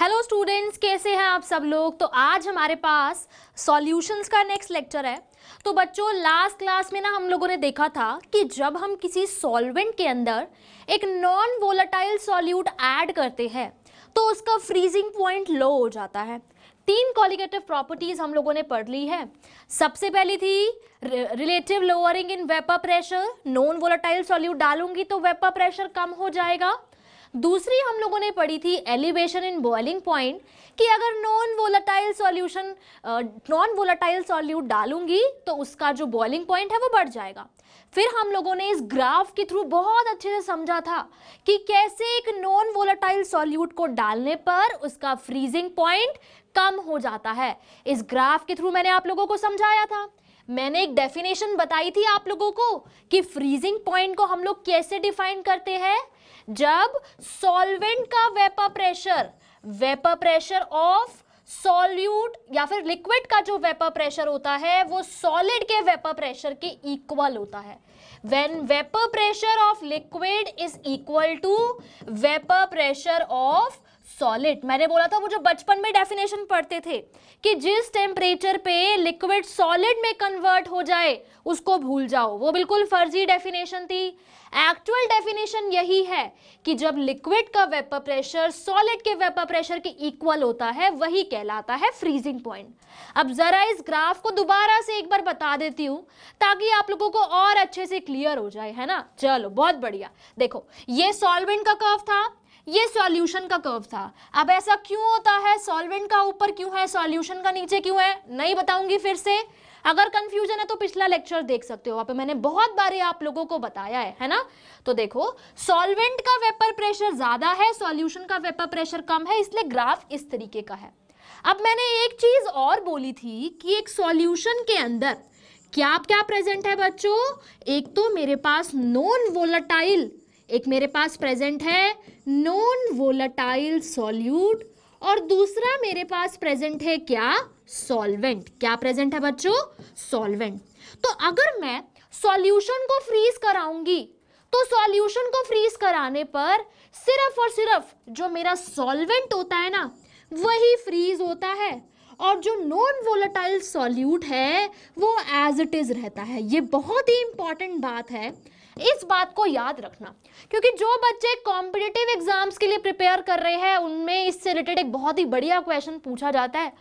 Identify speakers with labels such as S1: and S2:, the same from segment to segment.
S1: Hello students कैसे हैं आप सब लोग तो आज हमारे पास सॉल्यूशंस का नेक्स्ट लेक्चर है तो बच्चों लास्ट क्लास में ना हम लोगों ने देखा था कि जब हम किसी सॉल्वेंट के अंदर एक नॉन वोलाटाइल सॉल्यूट ऐड करते हैं तो उसका फ्रीजिंग पॉइंट लो हो जाता है तीन कॉलिगेटिव प्रॉपर्टीज़ हम लोगों ने पढ़ ली है सबसे पहली थी relative lowering in vapour pressure non volatile solute डालूंगी तो वेपर प्रेशर कम हो जाएगा दूसरी हम लोगों ने पढ़ी थी एलिवेशन इन बॉइलिंग पॉइंट कि अगर non volatile solution non volatile solute डालूंगी तो उसका जो बॉइलिंग पॉइंट है वो बढ़ जाएगा फिर हम लोगों ने इस ग्राफ के थ्रू बहुत अच्छे से समझा था कि कैसे एक नॉन वोलाटाइल सॉल्यूट को डालने पर उसका फ्रीजिंग पॉइंट कम हो जाता है इस ग्राफ के थ्रू मैंने आप लोगों को समझाया था मैंने एक डेफिनेशन बताई थी आप लोगों को कि फ्रीजिंग पॉइंट को हम लोग कैसे डिफाइन करते हैं जब सॉल्वेंट का vapour pressure vapour pressure of solute या फिर लिक्विड का जो वेपर प्रेशर होता है वो सॉलिड के वेपर प्रेशर के इक्वल होता है when vapour pressure of liquid is equal to vapour pressure of solid मैंने बोला था वो जो बचपन में डेफिनेशन पढ़ते थे कि जिस टेम्परेचर पे लिक्विड सॉलिड में कन्वर्ट हो जाए उसको भूल जाओ वो बिल्कुल फर्जी डेफिनेशन थी एक्चुअल डेफिनेशन यही है कि जब लिक्विड का वेपर प्रेशर सॉलिड के वेपर प्रेशर के इक्वल होता है वही कहलाता है फ्रीजिंग पॉइंट अब ज़रा इस ग्राफ को दोबारा से एक बार बता देती हूं ताकि आप लोगों को और अच्छे से क्लियर हो जाए है ना चलो बहुत बढ़िया देखो ये सॉल्वेंट का कर्व था ये सॉल्यूशन का कर्व था अब ऐसा क्यों होता है सॉल्वेंट का ऊपर क्यों है सॉल्यूशन का नीचे क्यों है नहीं बताऊंगी फिर से अगर कंफ्यूजन है तो पिछला लेक्चर देख सकते हो वहां पे मैंने बहुत बार आप लोगों को बताया है है ना तो देखो सॉल्वेंट का वेपर प्रेशर ज्यादा है सॉल्यूशन का वेपर प्रेशर कम है इसलिए ग्राफ इस तरीके का है अब मैंने एक चीज और बोली थी कि एक सॉल्यूशन के अंदर क्या क्या प्रेजेंट है बच्चों एक तो मेरे पास नॉन वोलाटाइल एक मेरे पास प्रेजेंट है नॉन वोलाटाइल सॉल्यूट और दूसरा मेरे पास प्रेजेंट है क्या सॉल्वेंट क्या प्रेजेंट है बच्चों सॉल्वेंट तो अगर मैं सॉल्यूशन को फ्रीज कराऊंगी तो सॉल्यूशन को फ्रीज कराने पर सिर्फ और सिर्फ जो मेरा सॉल्वेंट होता है ना वही फ्रीज होता है और जो नॉन वोलाटाइल सॉल्यूट है वो एज इट इज़ रहता है ये बहुत ही इंपॉर्टेंट बात है इस बात को याद रखना क्योंकि जो बच्चे कॉम्पिटेटिव एग्जाम्स के लिए प्रिपेयर कर रहे हैं उनमें इससे रिलेटेड एक बहुत ही बढ़िया क्वेश्चन पूछा जाता है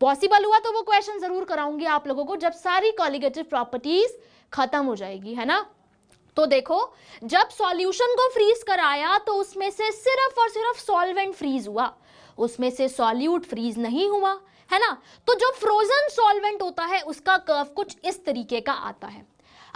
S1: पॉसिबल हुआ तो वो क्वेश्चन ज़रूर कराऊंगी आप लोगों को जब सारी कॉलिगेटिव प्रॉपर्टीज़ ख़त्म हो जाएगी है ना तो देखो जब सॉल्यूशन को फ्रीज कराया तो उसमें से सिर्फ और सिर्फ सॉल्वेंट फ्रीज हुआ उसमें से सॉल्यूट फ्रीज नहीं हुआ है ना तो जो फ्रोजन सॉल्वेंट होता है उसका कर्व कुछ इस तरीके का आता है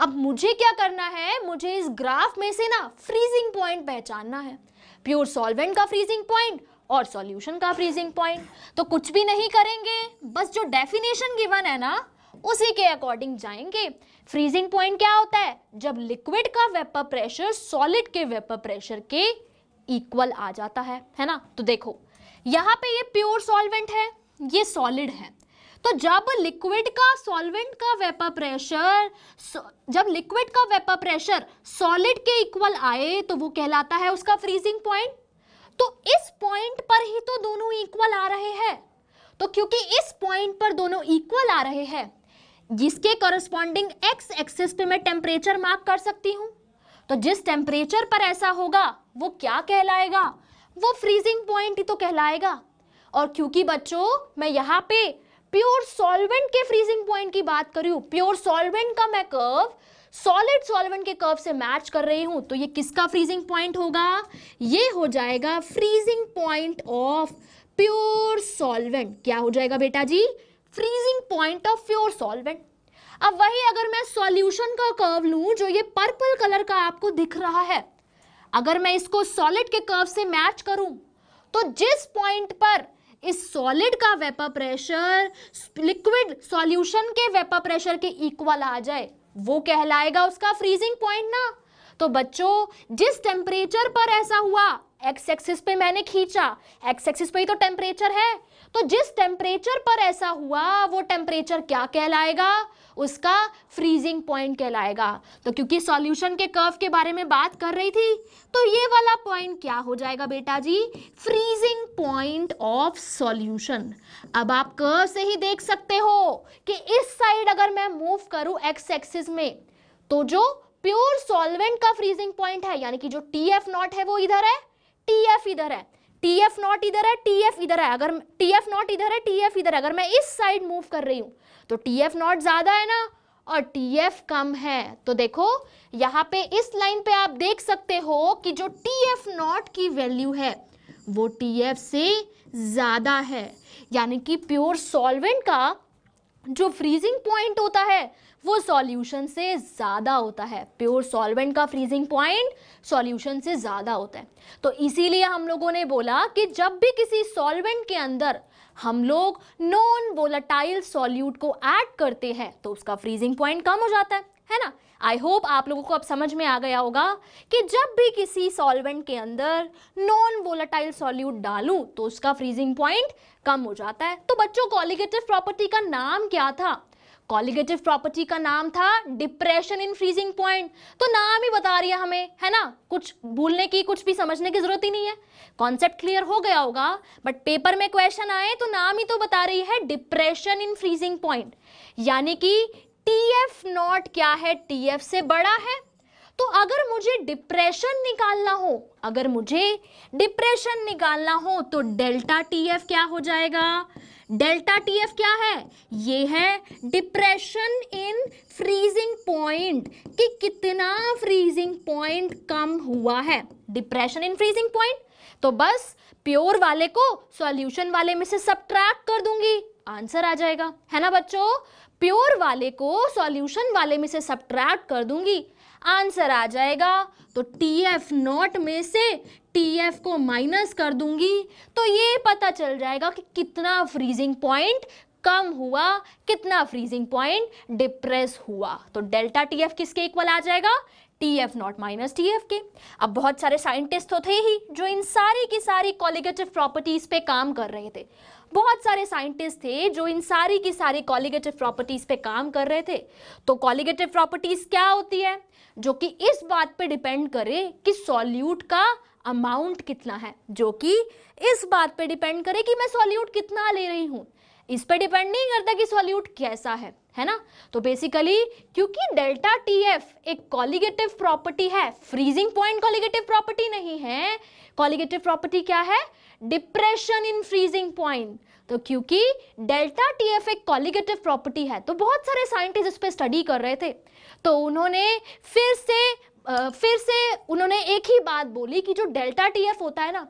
S1: अब मुझे क्या करना है मुझे इस ग्राफ में से ना फ्रीजिंग पॉइंट पहचानना है प्योर सॉल्वेंट का फ्रीजिंग पॉइंट और सॉल्यूशन का फ्रीजिंग पॉइंट तो कुछ भी नहीं करेंगे बस जो डेफिनेशन गिवन है ना उसी के अकॉर्डिंग जाएंगे फ्रीजिंग पॉइंट क्या होता है जब लिक्विड का वेपर प्रेशर सॉलिड के वेपर प्रेशर के इक्वल आ जाता है है ना तो देखो यहाँ पे ये प्योर सॉल्वेंट है ये सॉलिड है तो जब लिक्विड का सॉल्वेंट का वेपर प्रेशर जब लिक्विड का वेपर प्रेशर सॉलिड के इक्वल आए तो वो कहलाता है उसका फ्रीजिंग पॉइंट तो इस पॉइंट पर ही तो दोनों इक्वल आ रहे हैं तो क्योंकि इस पॉइंट पर दोनों इक्वल आ रहे हैं जिसके करस्पॉन्डिंग एक्स एक्सिस पे मैं टेम्परेचर मार्क कर सकती हूं तो जिस टेम्परेचर पर ऐसा होगा वो क्या कहलाएगा वो फ्रीजिंग पॉइंट ही तो कहलाएगा और क्योंकि बच्चों मैं यहाँ पे प्योर सॉल्वेंट के फ्रीजिंग पॉइंट की बात करी हूं प्योर सॉल्वेंट का मैं कर्व सॉलिड सॉल्वेंट के कर्व से मैच कर रही हूं तो ये किसका फ्रीजिंग पॉइंट होगा ये हो जाएगा freezing point of pure solvent क्या हो जाएगा बेटा जी freezing point of pure solvent अब वही अगर मैं सॉल्यूशन का कर्व लू जो ये पर्पल कलर का आपको दिख रहा है अगर मैं इसको सॉलिड के कर्व से मैच करूं तो जिस पॉइंट पर इस सॉलिड का वेपर प्रेशर लिक्विड सॉल्यूशन के वेपर प्रेशर के इक्वल आ जाए वो कहलाएगा उसका फ्रीजिंग पॉइंट ना तो बच्चों जिस टेम्परेचर पर ऐसा हुआ एक्स एक्सिस पे मैंने खींचा एक्स एक्सिस पे ही तो टेम्परेचर है तो जिस टेम्परेचर पर ऐसा हुआ वो टेम्परेचर क्या कहलाएगा उसका फ्रीजिंग पॉइंट कहलाएगा तो क्योंकि सॉल्यूशन के कर्व के बारे में बात कर रही थी तो ये वाला पॉइंट क्या हो जाएगा बेटा जी फ्रीजिंग पॉइंट ऑफ सॉल्यूशन अब आप कर्व से ही देख सकते हो कि इस साइड अगर मैं मूव करूं एक्स एक्सिस में तो जो प्योर सॉल्वेंट का फ्रीजिंग पॉइंट है यानी कि जो टी एफ नॉट है वो इधर है टी एफ इधर है टी एफ नॉट इधर है टी एफ इधर है अगर टी एफ नॉट इधर है टी एफ इधर है अगर मैं इस साइड मूव कर रही हूं तो टी एफ नॉट ज़्यादा है ना और टी एफ कम है तो देखो यहां पे इस लाइन पे आप देख सकते हो कि जो टी एफ नॉट की वैल्यू है वो टी एफ से ज़्यादा है यानी कि प्योर सॉल्वेंट का जो फ्रीजिंग पॉइंट होता है वो सॉल्यूशन से ज़्यादा होता है प्योर सॉल्वेंट का फ्रीजिंग पॉइंट सॉल्यूशन से ज़्यादा होता है तो इसीलिए हम लोगों ने बोला कि जब भी किसी सॉल्वेंट के अंदर हम लोग नॉन वोलाटाइल सॉल्यूट को ऐड करते हैं तो उसका फ्रीजिंग पॉइंट कम हो जाता है है ना आई होप आप लोगों को अब समझ में आ गया होगा कि जब भी किसी सॉल्वेंट के अंदर नॉन वोलाटाइल सॉल्यूट डालूं तो उसका फ्रीजिंग पॉइंट कम हो जाता है तो बच्चों कॉलिगेटिव प्रॉपर्टी का नाम क्या था कॉलिगेटिव प्रॉपर्टी का नाम था डिप्रेशन इन फ्रीजिंग पॉइंट तो नाम ही बता रही है हमें है ना कुछ भूलने की कुछ भी समझने की जरूरत ही नहीं है कॉन्सेप्ट क्लियर हो गया होगा बट पेपर में क्वेश्चन आए तो नाम ही तो बता रही है डिप्रेशन इन फ्रीजिंग पॉइंट यानी कि टी एफ नॉट क्या है टी एफ से बड़ा है तो अगर मुझे डिप्रेशन निकालना हो अगर मुझे डिप्रेशन निकालना हो तो डेल्टा टी एफ क्या हो जाएगा डेल्टा टीएफ क्या है ये है डिप्रेशन इन फ्रीजिंग पॉइंट कि कितना फ्रीजिंग पॉइंट कम हुआ है डिप्रेशन इन फ्रीजिंग पॉइंट तो बस प्योर वाले को सॉल्यूशन वाले में से सब्ट्रैक्ट कर दूंगी आंसर आ जाएगा है ना बच्चों प्योर वाले को सॉल्यूशन वाले में से सब्ट्रैक्ट कर दूंगी आंसर आ जाएगा तो टी एफ नॉट में से टी एफ को माइनस कर दूंगी तो ये पता चल जाएगा कि कितना फ्रीजिंग पॉइंट कम हुआ कितना फ्रीजिंग पॉइंट डिप्रेस हुआ तो डेल्टा टी एफ किसके इक्वल आ जाएगा T F not minus T F के अब बहुत सारे साइंटिस्ट तो थे ही जो इन सारी की सारी कॉलिगेटिव प्रॉपर्टीज पे काम कर रहे थे बहुत सारे साइंटिस्ट थे जो इन सारी की सारी कॉलिगेटिव प्रॉपर्टीज पे काम कर रहे थे तो कॉलिगेटिव प्रॉपर्टीज क्या होती है जो कि इस बात पे डिपेंड करे कि सॉल्यूट का अमाउंट कितना है जो कि इस बात पे डिपेंड करे कि मैं सॉल्यूट कितना ले रही हूँ इस पे डिपेंड नहीं करता कि सॉल्यूट कैसा है है ना तो बेसिकली क्योंकि डेल्टा टी एफ एक कॉलिगेटिव प्रॉपर्टी है फ्रीजिंग पॉइंट कॉलिगेटिव प्रॉपर्टी नहीं है कॉलिगेटिव प्रॉपर्टी क्या है डिप्रेशन इन फ्रीजिंग पॉइंट तो क्योंकि डेल्टा टी एफ एक कॉलिगेटिव प्रॉपर्टी है तो बहुत सारे साइंटिस्ट इस पर स्टडी कर रहे थे तो उन्होंने फिर से फिर से उन्होंने एक ही बात बोली कि जो डेल्टा टी एफ होता है ना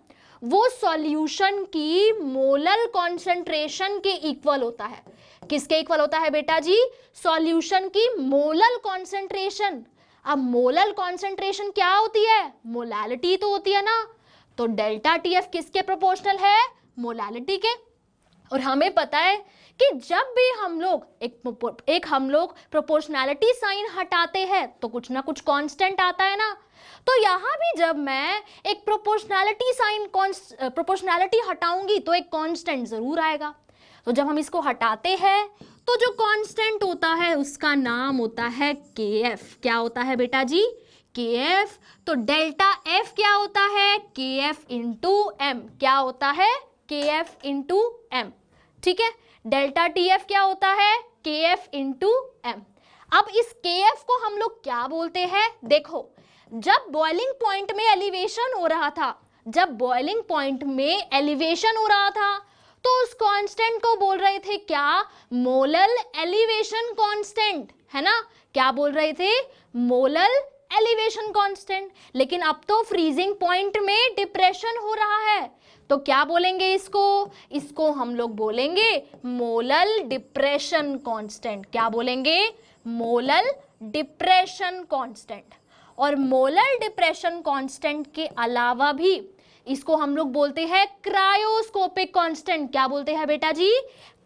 S1: वो सॉल्यूशन की मोलल कॉन्सेंट्रेशन के इक्वल होता है किसके इक्वल होता है बेटा जी सॉल्यूशन की मोलल कॉन्सेंट्रेशन अब मोलल कॉन्सेंट्रेशन क्या होती है मोलैलिटी तो होती है ना तो डेल्टा टी एफ किसके प्रोपोर्शनल है मोलालिटी के और हमें पता है कि जब भी हम लोग एक एक हम लोग प्रोपोर्शनैलिटी साइन हटाते हैं तो कुछ ना कुछ कांस्टेंट आता है ना तो यहां भी जब मैं एक प्रोपोर्शनैलिटी साइन प्रोपोर्शनैलिटी हटाऊंगी तो एक कांस्टेंट ज़रूर आएगा तो जब हम इसको हटाते हैं तो जो कांस्टेंट होता है उसका नाम होता है के एफ क्या होता है बेटा जी के एफ तो डेल्टा एफ क्या होता है के एफ इंटू एम क्या होता है के एफ इंटू एम ठीक है डेल्टा टी एफ क्या होता है के एफ इंटू एम अब इस के एफ को हम लोग क्या बोलते हैं देखो जब बॉइलिंग पॉइंट में एलिवेशन हो रहा था जब बॉइलिंग पॉइंट में एलिवेशन हो रहा था तो उस कांस्टेंट को बोल रहे थे क्या मोलल एलिवेशन कांस्टेंट है ना क्या बोल रहे थे मोलल एलिवेशन कांस्टेंट लेकिन अब तो फ्रीजिंग पॉइंट में डिप्रेशन हो रहा है तो क्या बोलेंगे इसको इसको हम लोग बोलेंगे मोलल डिप्रेशन कांस्टेंट क्या बोलेंगे मोलल डिप्रेशन कांस्टेंट और मोलल डिप्रेशन कांस्टेंट के अलावा भी इसको हम लोग बोलते हैं क्रायोस्कोपिक कांस्टेंट क्या बोलते हैं बेटा जी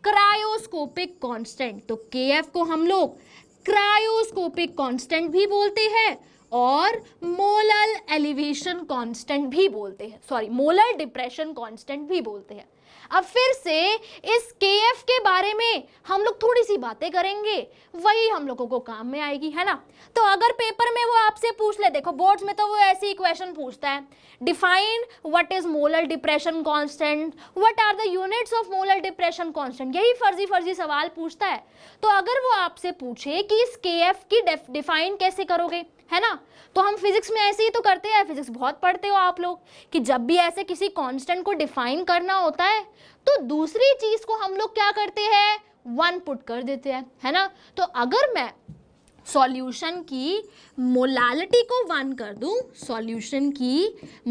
S1: क्रायोस्कोपिक कांस्टेंट तो के को हम लोग क्रायोस्कोपिक कांस्टेंट भी बोलते हैं और मोलल एलिवेशन कांस्टेंट भी बोलते हैं सॉरी मोलर डिप्रेशन कांस्टेंट भी बोलते हैं अब फिर से इस के एफ के बारे में हम लोग थोड़ी सी बातें करेंगे वही हम लोगों को काम में आएगी है ना तो अगर पेपर में वो आपसे पूछ ले देखो बोर्ड्स में तो वो ऐसे ही क्वेश्चन पूछता है define what is molar depression constant what are the units of molar depression constant यही फर्जी फर्जी सवाल पूछता है तो अगर वो आपसे पूछे कि इस के एफ की डिफाइन कैसे करोगे है ना तो हम फिजिक्स में ऐसे ही तो करते हैं फिजिक्स बहुत पढ़ते हो आप लोग कि जब भी ऐसे किसी कांस्टेंट को डिफाइन करना होता है तो दूसरी चीज़ को हम लोग क्या करते हैं वन पुट कर देते हैं है ना तो अगर मैं सॉल्यूशन की मोलालिटी को वन कर दूं सॉल्यूशन की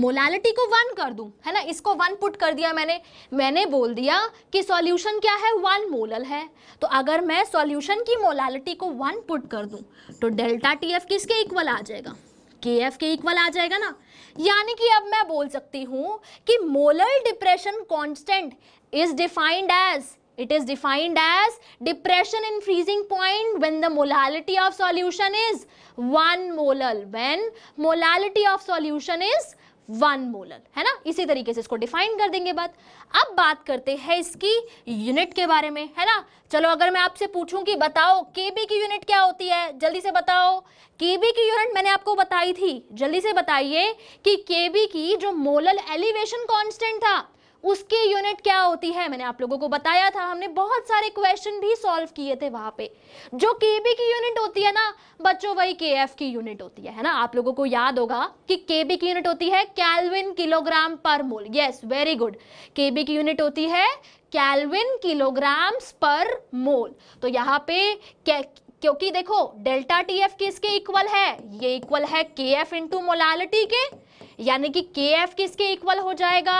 S1: मोलालिटी को वन कर दूं है ना इसको वन पुट कर दिया मैंने मैंने बोल दिया कि सॉल्यूशन क्या है वन मोलल है तो अगर मैं सॉल्यूशन की मोलालिटी को वन पुट कर दूं तो डेल्टा टी एफ किसके इक्वल आ जाएगा के एफ के इक्वल आ जाएगा ना यानी कि अब मैं बोल सकती हूँ कि molar depression constant is defined as It is defined as depression in freezing point when the molality of solution is 1 molal. When molality of solution is one molal है ना इसी तरीके से इसको डिफाइन कर देंगे बात अब बात करते हैं इसकी यूनिट के बारे में है ना चलो अगर मैं आपसे पूछूं कि बताओ के बी की यूनिट क्या होती है जल्दी से बताओ के बी की यूनिट मैंने आपको बताई थी जल्दी से बताइए कि के बी की जो मोलल एलिवेशन कांस्टेंट था उसकी यूनिट क्या होती है मैंने आप लोगों को बताया था हमने बहुत सारे क्वेश्चन भी सॉल्व किए थे वहां पे जो के बी की यूनिट होती है ना बच्चों वही के एफ की यूनिट होती है है ना आप लोगों को याद होगा कि के बी की यूनिट होती है कैलविन किलोग्राम पर mole yes very good K B की यूनिट होती है कैलविन किलोग्राम्स पर मोल तो यहाँ पे क्योंकि देखो डेल्टा टी एफ किसके इक्वल है ये इक्वल है के एफ इंटू मोलालिटी के यानी कि के एफ किसके इक्वल हो जाएगा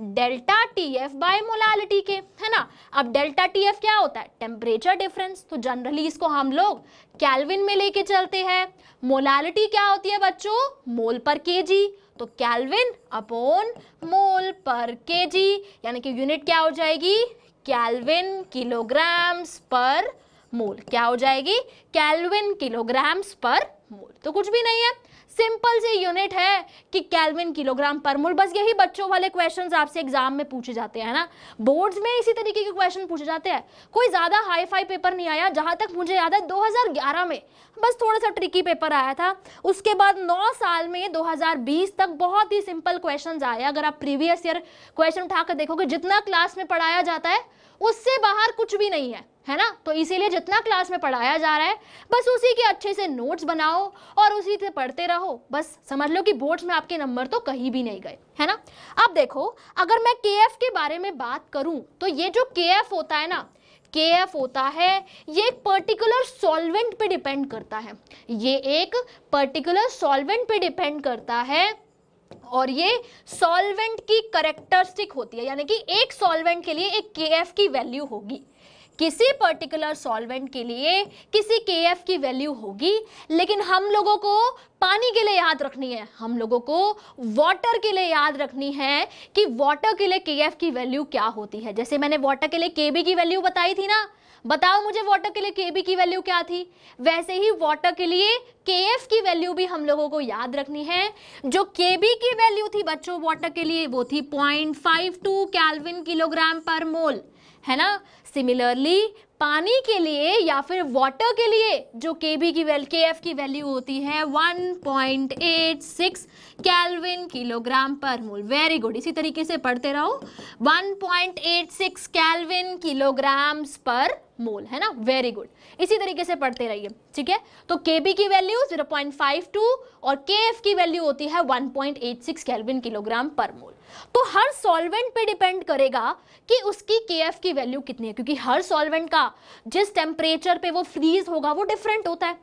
S1: delta T F by molality के है ना अब डेल्टा टी एफ क्या होता है टेम्परेचर डिफरेंस तो जनरली इसको हम लोग कैलविन में लेके चलते हैं मोलालिटी क्या होती है बच्चों मोल पर के जी तो कैलविन अपॉन मोल पर के जी यानी कि यूनिट क्या हो जाएगी कैलविन किलोग्राम्स पर मोल क्या हो जाएगी कैलविन किलोग्राम्स पर मोल तो कुछ भी नहीं है सिंपल सी यूनिट है कि कैलविन किलोग्राम पर मोल बस यही बच्चों वाले क्वेश्चंस आपसे एग्जाम में पूछे जाते हैं ना बोर्ड्स में इसी तरीके के क्वेश्चन पूछे जाते हैं कोई ज़्यादा हाई फाई पेपर नहीं आया जहाँ तक मुझे याद है 2011 में बस थोड़ा सा ट्रिकी पेपर आया था उसके बाद नौ साल में दो तक बहुत ही सिंपल क्वेश्चन आए अगर आप प्रीवियस ईयर क्वेश्चन उठाकर देखोगे जितना क्लास में पढ़ाया जाता है उससे बाहर कुछ भी नहीं है है ना तो इसीलिए जितना क्लास में पढ़ाया जा रहा है बस उसी के अच्छे से नोट्स बनाओ और उसी से पढ़ते रहो बस समझ लो कि बोर्ड्स में आपके नंबर तो कहीं भी नहीं गए है ना अब देखो अगर मैं के के बारे में बात करूँ तो ये जो के होता है ना के एफ होता है ये एक पर्टिकुलर सॉल्वेंट पे डिपेंड करता है ये एक पर्टिकुलर सॉल्वेंट पे डिपेंड करता है और ये सॉल्वेंट की करेक्टरिस्टिक होती है यानी कि एक सॉल्वेंट के लिए एक के की वैल्यू होगी किसी पर्टिकुलर सॉल्वेंट के लिए किसी के की वैल्यू होगी लेकिन हम लोगों को पानी के लिए याद रखनी है हम लोगों को वाटर के लिए याद रखनी है कि वाटर के लिए के की वैल्यू क्या होती है जैसे मैंने वाटर के लिए के की वैल्यू बताई थी ना बताओ मुझे वाटर के लिए के की वैल्यू क्या थी वैसे ही वाटर के लिए के की वैल्यू भी हम लोगों को याद रखनी है जो के की वैल्यू थी बच्चों वाटर के लिए वो थी point five two kelvin kilogram पर मोल है ना सिमिलरली पानी के लिए या फिर वाटर के लिए जो के बी की वैल के एफ की वैल्यू होती है 1.86 कैलविन किलोग्राम पर मोल वेरी गुड इसी तरीके से पढ़ते रहो 1.86 कैलविन किलोग्राम्स पर मोल है ना वेरी गुड इसी तरीके से पढ़ते रहिए ठीक है तो के बी की वैल्यू 0.52 और के एफ की वैल्यू होती है 1.86 कैलविन किलोग्राम पर मोल तो हर सॉल्वेंट पे डिपेंड करेगा कि उसकी के की वैल्यू कितनी है क्योंकि हर सॉल्वेंट का जिस टेम्परेचर पे वो फ्रीज होगा वो डिफरेंट होता है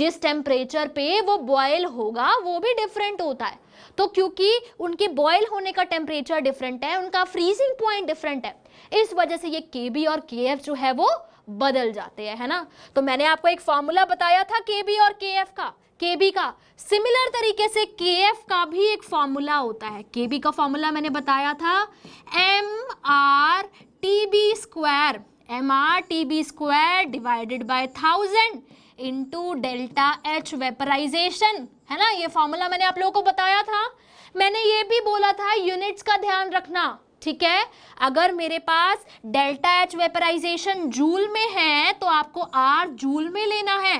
S1: जिस टेम्परेचर पे वो बॉयल होगा वो भी डिफरेंट होता है तो क्योंकि उनके बॉयल होने का टेम्परेचर डिफरेंट है उनका फ्रीजिंग पॉइंट डिफरेंट है इस वजह से ये के और के जो है वो बदल जाते हैं है ना तो मैंने आपको एक फॉर्मूला बताया था के और के का केबी का सिमिलर तरीके से केएफ का भी एक फॉर्मूला होता है केबी का फॉर्मूला मैंने बताया था M R T B square M R T B square divided by thousand to delta H vaporisation है ना ये फॉर्मूला मैंने आप लोगों को बताया था मैंने ये भी बोला था यूनिट्स का ध्यान रखना ठीक है अगर मेरे पास डेल्टा एच वेपराइजेशन जूल में है तो आपको आर जूल में लेना है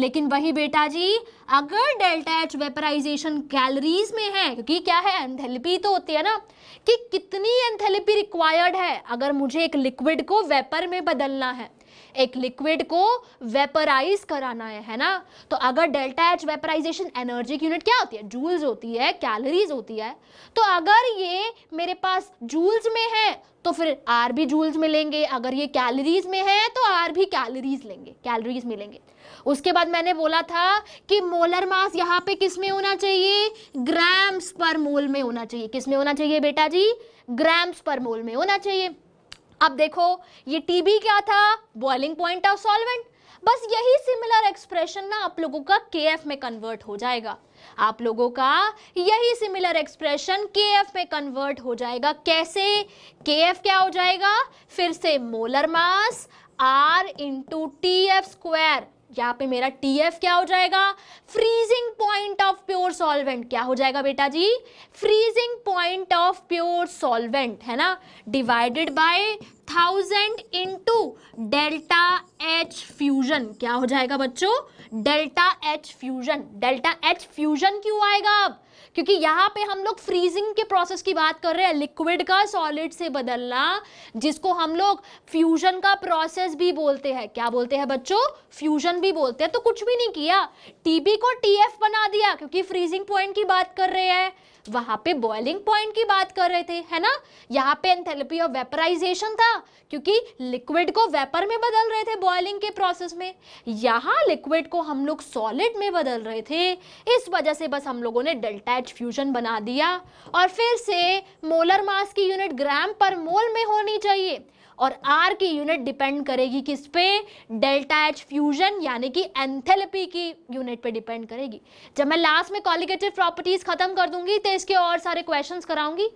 S1: लेकिन वही बेटा जी अगर डेल्टा एच वेपराइजेशन कैलोरीज में है क्योंकि क्या है एंथेलपी तो होती है ना कि कितनी एंथेलपी रिक्वायर्ड है अगर मुझे एक लिक्विड को वेपर में बदलना है एक लिक्विड को वेपराइज कराना है है ना तो अगर डेल्टा एच वेपराइजेशन एनर्जी की यूनिट क्या होती है जूल्स होती है कैलोरीज होती है तो अगर ये मेरे पास जूल्स में है तो फिर आर भी जूल्स में लेंगे अगर ये कैलोरीज में है तो आर भी कैलोरीज लेंगे कैलोरीज मिलेंगे उसके बाद मैंने बोला था कि मोलर मास यहाँ पे किस में होना चाहिए ग्राम्स पर मोल में होना चाहिए किस में होना चाहिए बेटा जी ग्राम्स पर मोल में होना चाहिए अब देखो ये टीबी क्या था बॉइलिंग पॉइंट ऑफ सॉल्वेंट बस यही सिमिलर एक्सप्रेशन ना आप लोगों का के में कन्वर्ट हो जाएगा आप लोगों का यही सिमिलर एक्सप्रेशन के में कन्वर्ट हो जाएगा कैसे के क्या हो जाएगा फिर से molar mass R into T F square यहाँ पे मेरा टी एफ क्या हो जाएगा freezing point of pure solvent क्या हो जाएगा बेटा जी freezing point of pure solvent है ना divided by thousand into delta H fusion क्या हो जाएगा बच्चों delta H fusion delta H fusion क्यों आएगा अब क्योंकि यहाँ पे हम लोग फ्रीजिंग के प्रोसेस की बात कर रहे हैं लिक्विड का सॉलिड से बदलना जिसको हम लोग फ्यूजन का प्रोसेस भी बोलते हैं क्या बोलते हैं बच्चों फ्यूजन भी बोलते हैं तो कुछ भी नहीं किया टीबी को टीएफ बना दिया क्योंकि फ्रीजिंग पॉइंट की बात कर रहे हैं वहां पे बॉइलिंग पॉइंट की बात कर रहे थे है ना यहाँ पे एंथेल्पी ऑफ वेपराइजेशन था क्योंकि लिक्विड को वेपर में बदल रहे थे बॉइलिंग के प्रोसेस में यहाँ लिक्विड को हम लोग सॉलिड में बदल रहे थे इस वजह से बस हम लोगों ने डेल्टा एच फ्यूजन बना दिया और फिर से मोलर मास की यूनिट ग्राम पर मोल में होनी चाहिए और आर की यूनिट डिपेंड करेगी किस पे डेल्टा एच फ्यूजन यानी कि एंथेलपी की यूनिट पे डिपेंड करेगी जब मैं लास्ट में कॉलिगेटिव प्रॉपर्टीज खत्म कर दूंगी तो इसके और सारे क्वेश्चंस कराऊंगी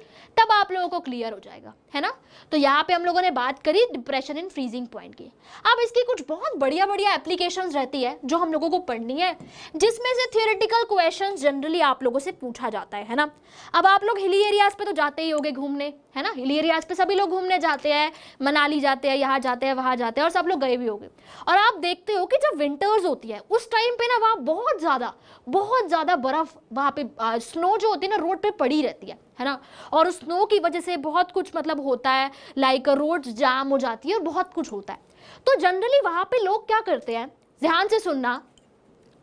S1: तब आप लोगों को क्लियर हो जाएगा है ना तो यहाँ पे हम लोगों ने बात करी डिप्रेशन इन फ्रीजिंग पॉइंट की अब इसकी कुछ बहुत बढ़िया बढ़िया एप्लीकेशन रहती है जो हम लोगों को पढ़नी है जिसमें से थियोरिटिकल क्वेश्चन जनरली आप लोगों से पूछा जाता है है ना अब आप लोग हिली एरियाज पे तो जाते ही हो घूमने है ना हिली एरियाज पे सभी लोग घूमने जाते हैं मनाली जाते हैं यहाँ जाते हैं वहाँ जाते हैं और सब लोग गए भी होंगे और आप देखते हो कि जब विंटर्स होती है उस टाइम पे ना वहाँ बहुत ज़्यादा बहुत ज़्यादा बर्फ़ वहाँ पे आ, स्नो जो होती है ना रोड पे पड़ी रहती है है ना और उस स्नो की वजह से बहुत कुछ मतलब होता है लाइक रोड जाम हो जाती है और बहुत कुछ होता है तो जनरली वहाँ पर लोग क्या करते हैं ध्यान से सुनना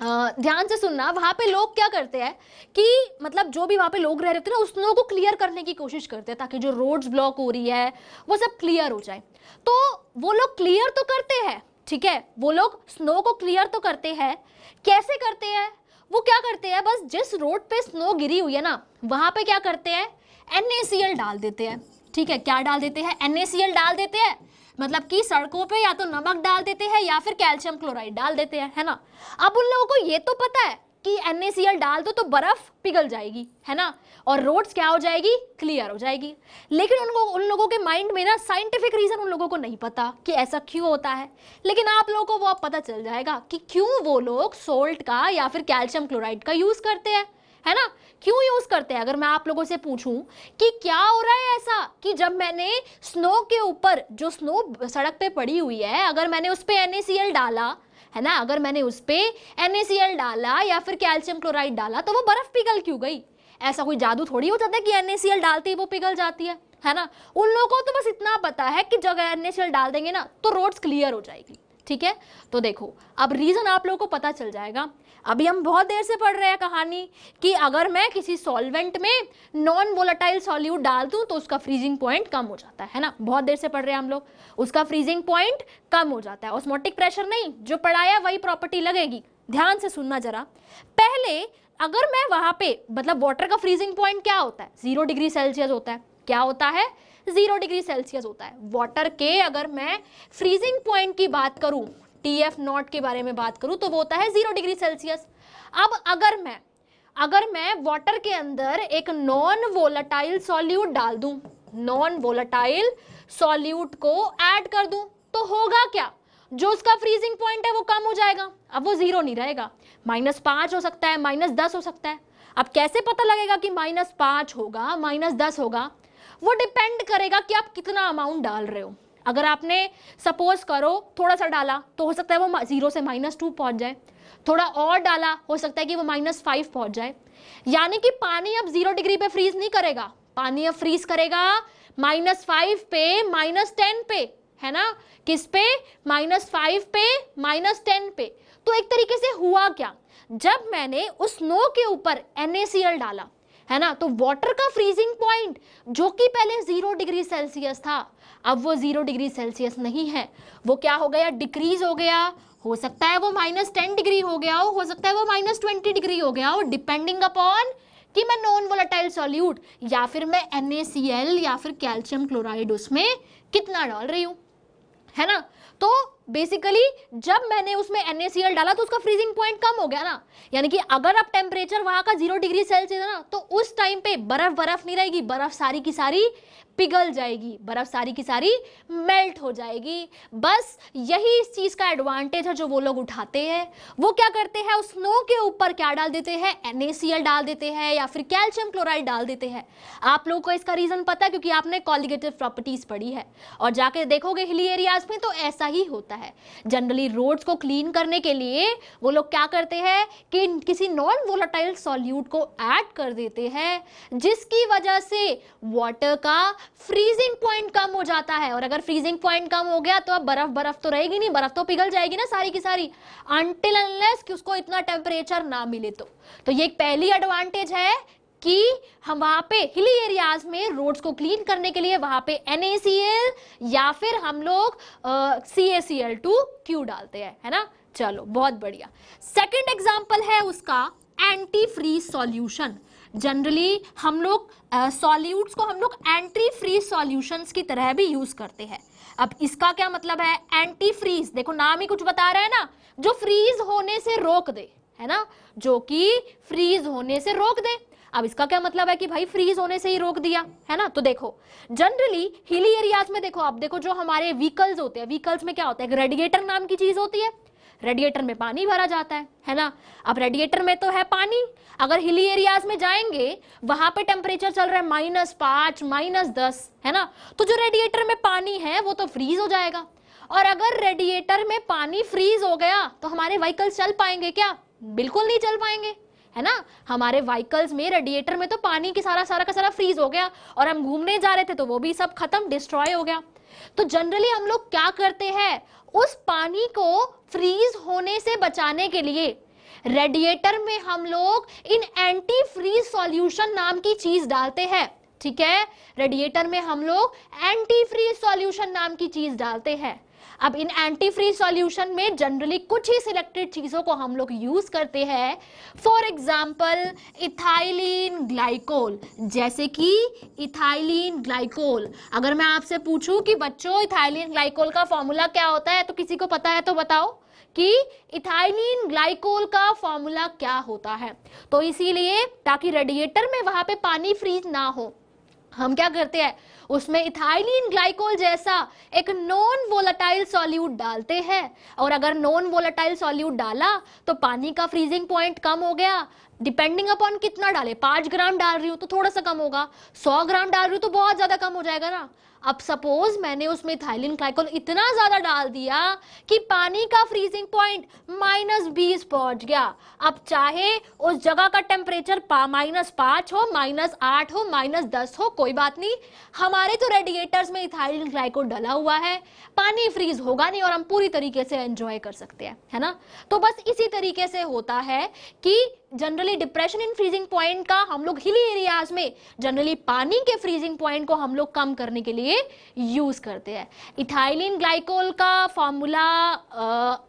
S1: ध्यान से सुनना वहाँ पे लोग क्या करते हैं कि मतलब जो भी वहाँ पे लोग रह रहे थे ना उस लोगों को क्लियर करने की कोशिश करते हैं ताकि जो रोड्स ब्लॉक हो रही है वो सब क्लियर हो जाए तो वो लोग क्लियर तो करते हैं ठीक है वो लोग स्नो को क्लियर तो करते हैं कैसे करते हैं वो क्या करते हैं बस जिस रोड पे स्नो गिरी हुई है ना वहाँ पे क्या करते हैं एन डाल देते हैं ठीक है क्या डाल देते हैं एन डाल देते हैं मतलब कि सड़कों पे या तो नमक डाल देते हैं या फिर कैल्शियम क्लोराइड डाल देते हैं है ना अब उन लोगों को ये तो पता है कि एन डाल दो तो बर्फ पिघल जाएगी है ना और रोड्स क्या हो जाएगी क्लियर हो जाएगी लेकिन उनको उन लोगों के माइंड में ना साइंटिफिक रीज़न उन लोगों को नहीं पता कि ऐसा क्यों होता है लेकिन आप लोगों को वो अब पता चल जाएगा कि क्यों वो लोग सोल्ट का या फिर कैल्शियम क्लोराइड का यूज़ करते हैं है ना क्यों यूज करते हैं अगर मैं आप लोगों से पूछूं कि क्या हो रहा है ऐसा कि जब मैंने स्नो के ऊपर जो स्नो सड़क पे पड़ी हुई है अगर मैंने उस पर एन डाला है ना अगर मैंने उस पर एन डाला या फिर कैल्शियम क्लोराइड डाला तो वो बर्फ पिघल क्यों गई ऐसा कोई जादू थोड़ी हो जाता है कि एन डालते ही वो पिघल जाती है है ना उन लोगों को तो बस इतना पता है कि जब एन डाल देंगे ना तो रोड्स क्लियर हो जाएगी ठीक है तो देखो अब रीज़न आप लोगों को पता चल जाएगा अभी हम बहुत देर से पढ़ रहे हैं कहानी कि अगर मैं किसी सॉल्वेंट में नॉन वोलाटाइल सॉल्यूट डाल दूँ तो उसका फ्रीजिंग पॉइंट कम हो जाता है ना बहुत देर से पढ़ रहे हैं हम लोग उसका फ्रीजिंग पॉइंट कम हो जाता है ऑस्मोटिक प्रेशर नहीं जो पढ़ाया वही प्रॉपर्टी लगेगी ध्यान से सुनना जरा पहले अगर मैं वहाँ पे मतलब वाटर का फ्रीजिंग पॉइंट क्या होता है जीरो डिग्री सेल्सियस होता है क्या होता है जीरो डिग्री सेल्सियस होता है वाटर के अगर मैं फ्रीजिंग पॉइंट की बात करूँ टी एफ नॉट के बारे में बात करूँ तो वो होता है जीरो डिग्री सेल्सियस अब अगर मैं अगर मैं वाटर के अंदर एक नॉन वोलाटाइल सॉल्यूट डाल दूं नॉन वोलाटाइल सॉल्यूट को ऐड कर दूं तो होगा क्या जो उसका फ्रीजिंग पॉइंट है वो कम हो जाएगा अब वो जीरो नहीं रहेगा माइनस पांच हो सकता है माइनस दस हो सकता है अब कैसे पता लगेगा कि माइनस पांच होगा माइनस दस होगा वो डिपेंड करेगा कि आप कितना अमाउंट डाल रहे हो अगर आपने सपोज करो थोड़ा सा डाला तो हो सकता है वो जीरो से माइनस टू पहुँच जाए थोड़ा और डाला हो सकता है कि वो माइनस फाइव पहुँच जाए यानी कि पानी अब जीरो डिग्री पे फ्रीज नहीं करेगा पानी अब फ्रीज करेगा माइनस फाइव पे माइनस टेन पे है ना किस पे माइनस फाइव पे माइनस टेन पे तो एक तरीके से हुआ क्या जब मैंने उस स्नो के ऊपर एल डाला है ना तो वाटर का फ्रीजिंग पॉइंट जो कि पहले जीरो डिग्री सेल्सियस था अब वो ज़ीरो डिग्री सेल्सियस नहीं है वो क्या हो गया डिक्रीज हो गया हो सकता है वो माइनस टेन डिग्री हो गया हो हो सकता है वो माइनस ट्वेंटी डिग्री हो गया हो डिपेंडिंग अपॉन कि मैं नॉन वोलाटाइल सॉल्यूट या फिर मैं एन या फिर कैल्शियम क्लोराइड उसमें कितना डाल रही हूँ है ना तो बेसिकली जब मैंने उसमें एन डाला तो उसका फ्रीजिंग पॉइंट कम हो गया ना यानी कि अगर अब टेम्परेचर वहाँ का जीरो डिग्री सेल्सियस है ना तो उस टाइम पे बर्फ बर्फ नहीं रहेगी बर्फ सारी की सारी पिघल जाएगी बर्फ सारी की सारी मेल्ट हो जाएगी बस यही इस चीज़ का एडवांटेज है जो वो लोग उठाते हैं वो क्या करते हैं उस स्नो के ऊपर क्या डाल देते हैं एनएसीएल डाल देते हैं या फिर कैल्शियम क्लोराइड डाल देते हैं आप लोगों को इसका रीज़न पता है क्योंकि आपने कॉलिगेटिव प्रॉपर्टीज़ पढ़ी है और जाके देखोगे हिली एरियाज में तो ऐसा ही होता है जनरली रोड्स को क्लीन करने के लिए वो लोग क्या करते हैं कि किसी नॉन वोलाटाइल सॉल्यूट को ऐड कर देते हैं जिसकी वजह से वॉटर का फ्रीजिंग पॉइंट कम हो जाता है और अगर फ्रीजिंग पॉइंट कम हो गया तो अब बर्फ बर्फ तो रहेगी नहीं बर्फ तो पिघल जाएगी ना सारी की सारी अंटिल अनलेस कि उसको इतना टेम्परेचर ना मिले तो तो ये एक पहली एडवांटेज है कि हम वहां पे हिली एरियाज में रोड्स को क्लीन करने के लिए वहां पे एन या फिर हम लोग C A C L two Q डालते हैं है ना चलो बहुत बढ़िया सेकेंड एग्जाम्पल है उसका एंटी फ्रीज सॉल्यूशन जनरली हम लोग सॉल्यूट्स को हम लोग एंट्री फ्रीज सॉल्यूशंस की तरह भी यूज करते हैं अब इसका क्या मतलब है एंटी फ्रीज देखो नाम ही कुछ बता रहा है ना जो फ्रीज होने से रोक दे है ना जो कि फ्रीज होने से रोक दे अब इसका क्या मतलब है कि भाई फ्रीज होने से ही रोक दिया है ना तो देखो जनरली हिली एरियाज में देखो आप देखो जो हमारे व्हीकल्स होते हैं व्हीकल्स में क्या होता है रेडिएटर नाम की चीज होती है रेडिएटर में पानी भरा जाता है है ना अब रेडिएटर में तो है पानी अगर हिली एरियाज में जाएंगे वहां पे टेम्परेचर चल रहा है माइनस पांच माइनस दस है ना तो जो रेडिएटर में पानी है वो तो फ्रीज हो जाएगा और अगर रेडिएटर में पानी फ्रीज हो गया तो हमारे व्हीकल्स चल पाएंगे क्या बिल्कुल नहीं चल पाएंगे है ना हमारे व्हीकल्स में रेडिएटर में तो पानी की सारा सारा का सारा फ्रीज हो गया और हम घूमने जा रहे थे तो वो भी सब खत्म डिस्ट्रॉय हो गया तो जनरली हम लोग क्या करते हैं उस पानी को फ्रीज होने से बचाने के लिए रेडिएटर में हम लोग इन एंटी फ्रीज सॉल्यूशन नाम की चीज डालते हैं ठीक है रेडिएटर में हम लोग एंटी फ्रीज सॉल्यूशन नाम की चीज डालते हैं अब इन एंटी फ्री सॉल्यूशन में जनरली कुछ ही सिलेक्टेड चीज़ों को हम लोग यूज़ करते हैं फॉर एग्जाम्पल इथाइलिन ग्लाइकोल जैसे कि इथाइलिन ग्लाइकोल अगर मैं आपसे पूछूं कि बच्चों इथाइलिन ग्लाइकोल का फॉर्मूला क्या होता है तो किसी को पता है तो बताओ कि इथाइलिन ग्लाइकोल का फॉर्मूला क्या होता है तो इसीलिए ताकि रेडिएटर में वहां पे पानी फ्रीज ना हो हम क्या करते हैं उसमें इथाइलिन ग्लाइकोल जैसा एक नॉन वोलाटाइल सॉल्यूट डालते हैं और अगर नॉन वोलाटाइल सॉल्यूट डाला तो पानी का फ्रीजिंग पॉइंट कम हो गया डिपेंडिंग अपॉन कितना डाले पांच ग्राम डाल रही हूँ तो थोड़ा सा कम होगा सौ ग्राम डाल रही हूँ तो बहुत ज़्यादा कम हो जाएगा ना अब सपोज मैंने उसमें थाइलिन ग्लाइकोल इतना ज़्यादा डाल दिया कि पानी का फ्रीजिंग पॉइंट माइनस बीस पहुंच गया अब चाहे उस जगह का टेम्परेचर माइनस पांच हो माइनस आठ हो माइनस दस हो कोई बात नहीं हमारे तो रेडिएटर्स में इथाइलिन ग्लाइकोल डला हुआ है पानी फ्रीज होगा नहीं और हम पूरी तरीके से एंजॉय कर सकते हैं है ना तो बस इसी तरीके से होता है कि generally depression in freezing point का हम लोग हिली एरियाज में जनरली पानी के फ्रीजिंग पॉइंट को हम लोग कम करने के लिए यूज करते हैं इथाइलिन ग्लाइकोल का फॉर्मूला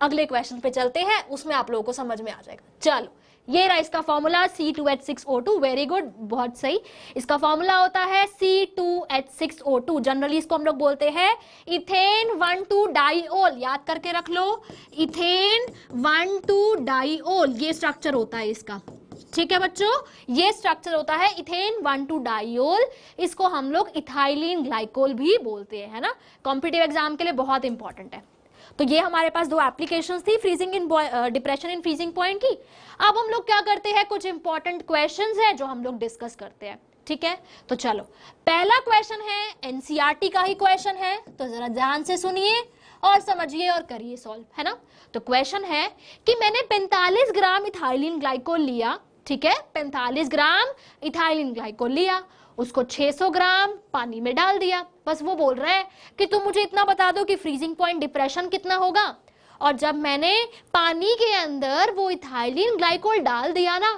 S1: अगले क्वेश्चन पे चलते हैं उसमें आप लोगों को समझ में आ जाएगा चलो ये रहा इसका formula C two H six O two very good बहुत सही इसका फॉर्मूला होता है C two H six O two generally इसको हम लोग बोलते हैं इथेन वन टू डाईओल याद करके रख लो इथेन वन टू डाईओल ये स्ट्रक्चर होता है इसका ठीक है बच्चों ये स्ट्रक्चर होता है इथेन वन टू डाइओल इसको हम लोग इथाइलिन ग्लाइकोल भी बोलते हैं है ना कॉम्पिटेटिव एग्जाम के लिए बहुत इंपॉर्टेंट है तो ये हमारे पास दो एप्लीकेशन थी freezing in depression in freezing point की अब हम लोग क्या करते हैं कुछ इंपॉर्टेंट क्वेश्चन है जो हम लोग डिस्कस करते हैं ठीक है तो चलो पहला क्वेश्चन है एनसीईआरटी e का ही क्वेश्चन है तो जरा ध्यान से सुनिए और समझिए और करिए सॉल्व है ना तो क्वेश्चन है कि मैंने 45 ग्राम इथाइलिन ग्लाइकोल लिया ठीक है 45 ग्राम इथाइलिन ग्लाइकोल लिया उसको 600 ग्राम पानी में डाल दिया बस वो बोल रहा है कि तुम मुझे इतना बता दो कि फ्रीजिंग पॉइंट डिप्रेशन कितना होगा और जब मैंने पानी के अंदर वो इथाइलिन ग्लाइकोल डाल दिया ना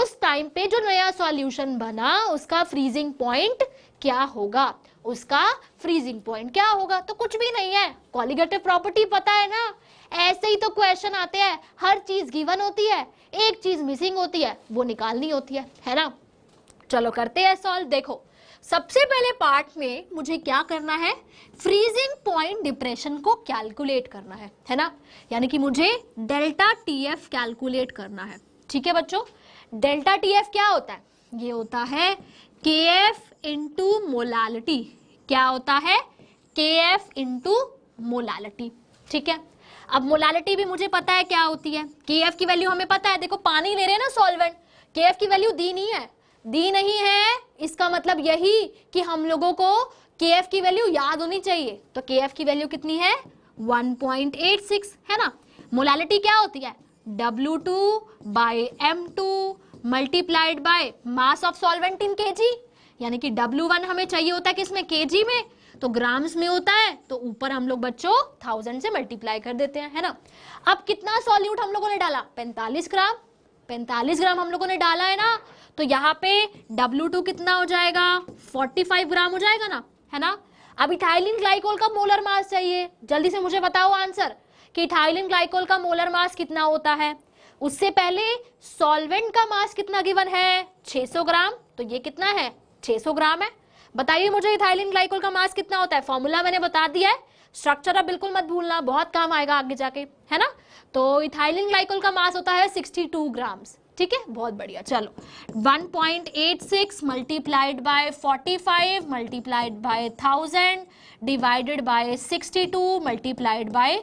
S1: उस टाइम पे जो नया सॉल्यूशन बना उसका फ्रीजिंग पॉइंट क्या होगा उसका फ्रीजिंग पॉइंट क्या होगा तो कुछ भी नहीं है कॉलिगेटिव प्रॉपर्टी पता है ना ऐसे ही तो क्वेश्चन आते हैं हर चीज गिवन होती है एक चीज मिसिंग होती है वो निकालनी होती है है ना चलो करते हैं सॉल्व देखो सबसे पहले पार्ट में मुझे क्या करना है फ्रीजिंग पॉइंट डिप्रेशन को कैलकुलेट करना है है ना यानी कि मुझे डेल्टा टीएफ कैलकुलेट करना है ठीक है बच्चों डेल्टा टीएफ क्या होता है ये होता है के एफ इंटू मोलालिटी क्या होता है के एफ इंटू मोलालिटी ठीक है अब मोलालिटी भी मुझे पता है क्या होती है के एफ की वैल्यू हमें पता है देखो पानी ले रहे हैं ना सॉल्वेंट के एफ की वैल्यू दी नहीं है दी नहीं है इसका मतलब यही कि हम लोगों को के एफ की वैल्यू याद होनी चाहिए तो के एफ की वैल्यू कितनी है 1.86 है ना मोलालिटी क्या होती है W2 two by M two multiplied by mass of solvent in के यानी कि W1 हमें चाहिए होता है किसमें के में तो ग्राम्स में होता है तो ऊपर हम लोग बच्चों थाउजेंड से मल्टीप्लाई कर देते हैं है ना अब कितना सॉल्यूट हम लोगों ने डाला 45 ग्राम 45 ग्राम हम लोगों ने डाला है ना तो यहाँ पे W2 कितना हो जाएगा 45 ग्राम हो जाएगा ना है ना अब इथाइलिन ग्लाइकोल का मोलर मास चाहिए जल्दी से मुझे बताओ आंसर कि इथाइलिन ग्लाइकोल का मोलर मास कितना होता है उससे पहले सॉल्वेंट का मास कितना गिवन है 600 ग्राम तो ये कितना है 600 ग्राम है बताइए मुझे इथाइलिन ग्लाइकोल का मास कितना होता है फॉर्मूला मैंने बता दिया है स्ट्रक्चर अब बिल्कुल मत भूलना बहुत काम आएगा आगे जाके है ना तो इथाइलिन ग्लाइकोल का मास होता है 62 ग्राम्स ठीक है बहुत बढ़िया चलो 1.86 multiplied by five multiplied by thousand divided by 62 multiplied by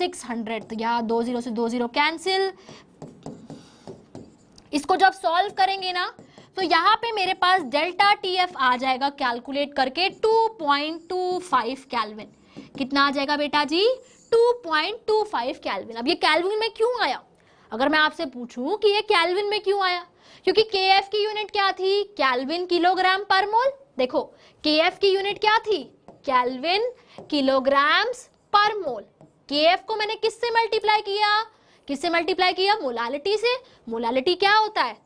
S1: 600 तो यहाँ दो जीरो से दो जीरो कैंसिल इसको जब सॉल्व करेंगे ना तो यहाँ पे मेरे पास डेल्टा टी एफ आ जाएगा कैलकुलेट करके 2.25 कैलविन कितना आ जाएगा बेटा जी 2.25 कैलविन अब ये कैलविन में क्यों आया अगर मैं आपसे पूछूं कि ये कैलविन में क्यों आया क्योंकि के की यूनिट क्या थी कैलविन किलोग्राम पर मोल देखो के की यूनिट क्या थी कैलविन किलोग्राम्स पर मोल के को मैंने किससे मल्टीप्लाई किया किससे मल्टीप्लाई किया मोलालिटी से मोलालिटी क्या होता है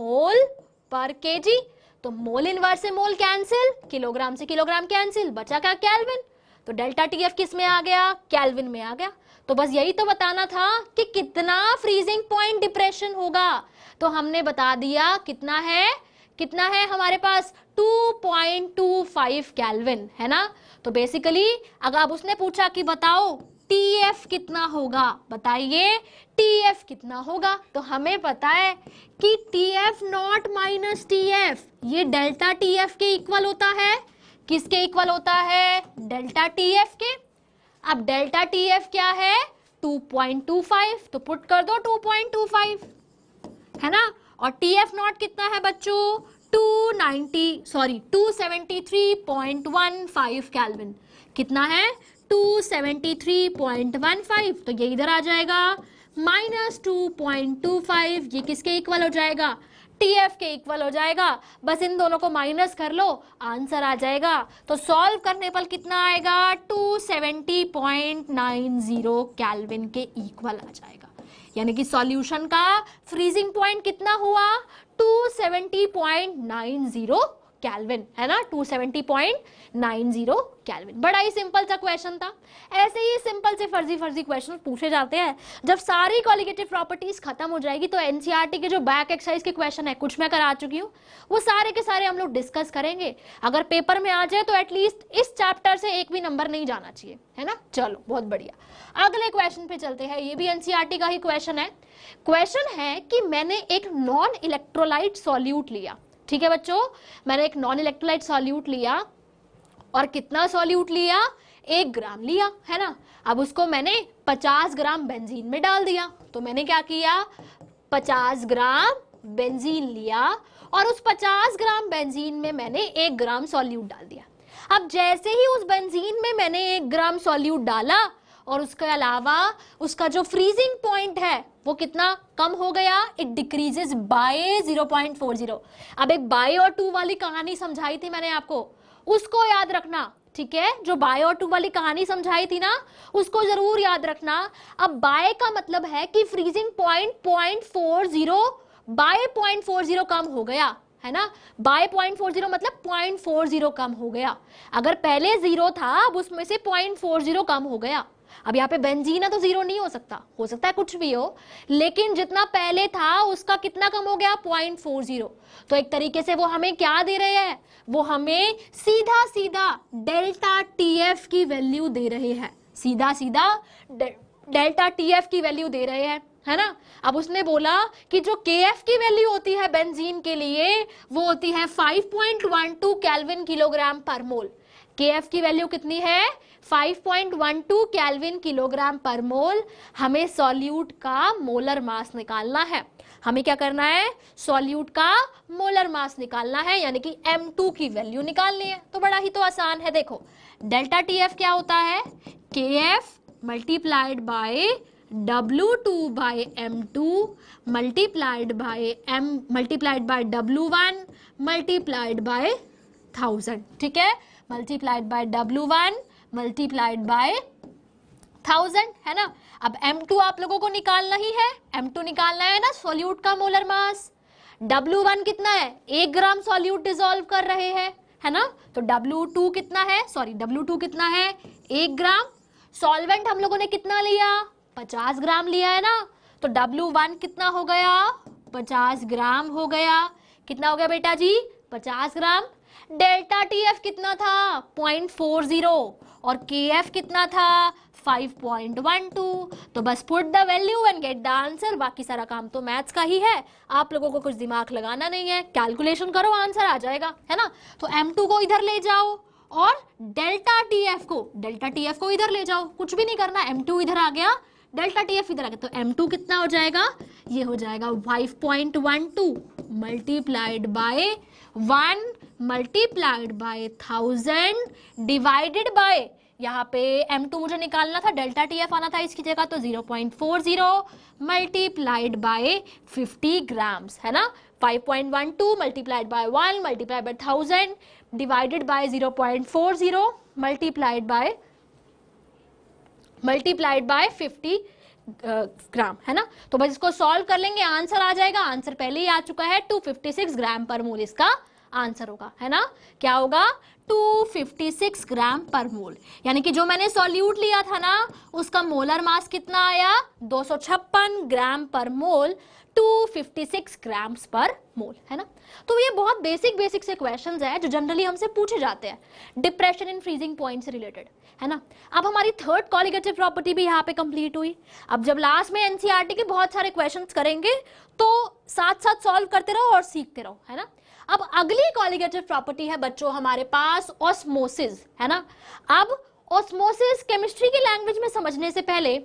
S1: मोल पर केजी तो मोल इनवर्स से मोल कैंसिल किलोग्राम से किलोग्राम कैंसिल बचा क्या कैलविन तो डेल्टा टी एफ किस में आ गया कैलविन में आ गया तो बस यही तो बताना था कि कितना फ्रीजिंग पॉइंट डिप्रेशन होगा तो हमने बता दिया कितना है कितना है हमारे पास 2.25 कैलविन है ना तो बेसिकली अगर अब उसने पूछा कि बताओ टी एफ कितना होगा बताइए टी एफ कितना होगा तो हमें पता है कि T F not minus T F ये डेल्टा टी एफ के इक्वल होता है किसके इक्वल होता है डेल्टा टी एफ के अब डेल्टा टी एफ क्या है 2.25 तो पुट कर दो 2.25 है ना और टी एफ नॉट कितना है बच्चों 290 सॉरी 273.15 कैल्विन कितना है 273.15 तो ये इधर आ जाएगा minus two point two five ये किसके इक्वल हो जाएगा टी एफ के इक्वल हो जाएगा बस इन दोनों को माइनस कर लो आंसर आ जाएगा तो सॉल्व करने पर कितना आएगा 270.90 कैलविन के इक्वल आ जाएगा यानी कि सॉल्यूशन का फ्रीजिंग पॉइंट कितना हुआ 270.90 कैलविन है ना 270.90 कैलविन बड़ा ही सिंपल सा क्वेश्चन था ऐसे ही सिंपल से फर्जी फर्जी क्वेश्चन पूछे जाते हैं जब सारी कॉलिगेटिव प्रॉपर्टीज खत्म हो जाएगी तो एनसीईआरटी e के जो बैक एक्सरसाइज के क्वेश्चन है कुछ मैं करा चुकी हूँ वो सारे के सारे हम लोग डिस्कस करेंगे अगर पेपर में आ जाए तो एटलीस्ट इस चैप्टर से एक भी नंबर नहीं जाना चाहिए है ना चलो बहुत बढ़िया अगले क्वेश्चन पे चलते हैं ये भी एनसीईआरटी e का ही क्वेश्चन है क्वेश्चन है कि मैंने एक नॉन इलेक्ट्रोलाइट सॉल्यूट लिया ठीक है बच्चों मैंने एक नॉन इलेक्ट्रोलाइट सॉल्यूट लिया और कितना सॉल्यूट लिया एक ग्राम लिया है ना अब उसको मैंने 50 ग्राम बेंजीन में डाल दिया तो मैंने क्या किया 50 ग्राम बेंजीन लिया और उस 50 ग्राम बेंजीन में मैंने एक ग्राम सॉल्यूट डाल दिया अब जैसे ही उस बेंजीन में मैंने एक ग्राम सॉल्यूट डाला और उसके अलावा उसका जो फ्रीजिंग पॉइंट है वो कितना कम हो गया इट डिक्रीजेस बाय 0.40 अब एक बाय और टू वाली कहानी समझाई थी मैंने आपको उसको याद रखना ठीक है जो बाय और टू वाली कहानी समझाई थी ना उसको जरूर याद रखना अब बाय का मतलब है कि freezing point point four zero by point zero कम हो गया है ना बाय पॉइंट फोर जीरो मतलब पॉइंट फोर जीरो कम हो गया अगर पहले जीरो था अब उसमें से पॉइंट फोर जीरो कम हो गया अब यहाँ पे बेंजीन तो जीरो नहीं हो सकता हो सकता है कुछ भी हो लेकिन जितना पहले था उसका कितना कम हो गया पॉइंट फोर जीरो तो एक तरीके से वो हमें क्या दे रहे हैं वो हमें सीधा सीधा डेल्टा टी एफ की वैल्यू दे रहे हैं सीधा सीधा डेल्टा टी एफ की वैल्यू दे रहे हैं है ना अब उसने बोला कि जो के एफ की वैल्यू होती है बेंजीन के लिए वो होती है 5.12 कैलविन किलोग्राम पर मोल के एफ की वैल्यू कितनी है 5.12 कैल्विन किलोग्राम पर मोल हमें सॉल्यूट का मोलर मास निकालना है हमें क्या करना है सॉल्यूट का मोलर मास निकालना है यानी कि M2 की वैल्यू निकालनी है तो बड़ा ही तो आसान है देखो डेल्टा एफ क्या होता है K F multiplied by W two by M two multiplied by M multiplied by W one multiplied by thousand ठीक है multiplied by W one multiplied by thousand है ना अब M2 आप लोगों को निकालना ही है M2 निकालना है ना सॉल्यूट का मोलर मास W1 कितना है एक ग्राम सॉल्यूट डिजोल्व कर रहे हैं है ना तो W2 कितना है सॉरी W2 कितना है एक ग्राम सॉल्वेंट हम लोगों ने कितना लिया 50 ग्राम लिया है ना तो W1 कितना हो गया 50 ग्राम हो गया कितना हो गया बेटा जी 50 ग्राम डेल्टा टी एफ कितना था पॉइंट फोर जीरो और के एफ कितना था 5.12 तो बस put the value and get the answer बाकी सारा काम तो मैथ्स का ही है आप लोगों को कुछ दिमाग लगाना नहीं है कैलकुलेशन करो आंसर आ जाएगा है ना तो टू को इधर ले जाओ और डेल्टा टी एफ को डेल्टा टी एफ को इधर ले जाओ कुछ भी नहीं करना टू इधर आ गया डेल्टा टी एफ इधर आ गया तो टू कितना हो जाएगा ये हो जाएगा 5.12 multiplied by one multiplied by thousand divided by यहाँ पे M2 मुझे निकालना था डेल्टा टी एफ आना था इसकी जगह तो 0.40 point four zero multiplied by fifty grams है ना 5.12 point one two multiplied by one multiply by thousand divided by zero point four zero multiplied by multiplied by fifty gram है ना तो बस इसको सॉल्व कर लेंगे आंसर आ जाएगा आंसर पहले ही आ चुका है 256 ग्राम पर मूल इसका आंसर होगा है ना क्या होगा 256 ग्राम पर मोल यानी कि जो मैंने सॉल्यूट लिया था ना उसका मोलर मास कितना आया दो ग्राम पर मोल 256 ग्राम्स पर मोल है ना तो ये बहुत बेसिक बेसिक से क्वेश्चंस हैं जो जनरली हमसे पूछे जाते हैं डिप्रेशन इन फ्रीजिंग पॉइंट से रिलेटेड है ना अब हमारी थर्ड कॉलिगेटिव प्रॉपर्टी भी यहाँ पे कंप्लीट हुई अब जब लास्ट में एनसीआरटी e के बहुत सारे क्वेश्चंस करेंगे तो साथ साथ सॉल्व करते रहो और सीखते रहो है ना अब अगली कॉलिगेटिव प्रॉपर्टी है बच्चों हमारे पास ऑस्मोसिस है ना अब ऑस्मोसिस केमिस्ट्री की लैंग्वेज में समझने से पहले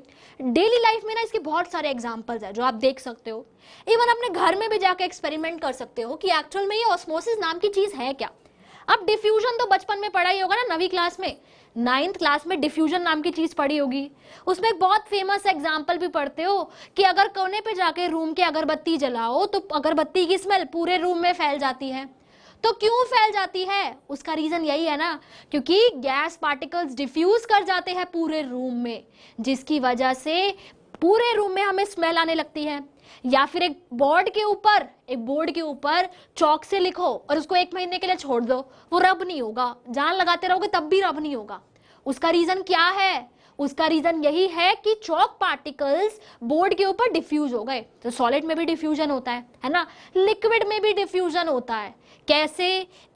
S1: डेली लाइफ में ना इसके बहुत सारे एग्जांपल्स है जो आप देख सकते हो इवन अपने घर में भी जाकर एक्सपेरिमेंट कर सकते हो कि एक्चुअल में ये ऑस्मोसिस नाम की चीज़ है क्या अब डिफ्यूजन तो बचपन में पढ़ा ही होगा ना नवी क्लास में नाइन्थ क्लास में डिफ्यूजन नाम की चीज़ पढ़ी होगी उसमें एक बहुत फेमस एग्जाम्पल भी पढ़ते हो कि अगर कोने पे जाके रूम के अगरबत्ती जलाओ तो अगरबत्ती की स्मेल पूरे रूम में फैल जाती है तो क्यों फैल जाती है उसका रीज़न यही है ना क्योंकि गैस पार्टिकल्स डिफ्यूज कर जाते हैं पूरे रूम में जिसकी वजह से पूरे रूम में हमें स्मेल आने लगती है या फिर एक बोर्ड के ऊपर एक बोर्ड के ऊपर चौक से लिखो और उसको एक महीने के लिए छोड़ दो वो रब नहीं होगा जान लगाते रहोगे तब भी रब नहीं होगा उसका रीजन क्या है उसका रीजन यही है कि चौक पार्टिकल्स बोर्ड के ऊपर डिफ्यूज हो गए तो सॉलिड में भी डिफ्यूजन होता है है ना लिक्विड में भी डिफ्यूजन होता है कैसे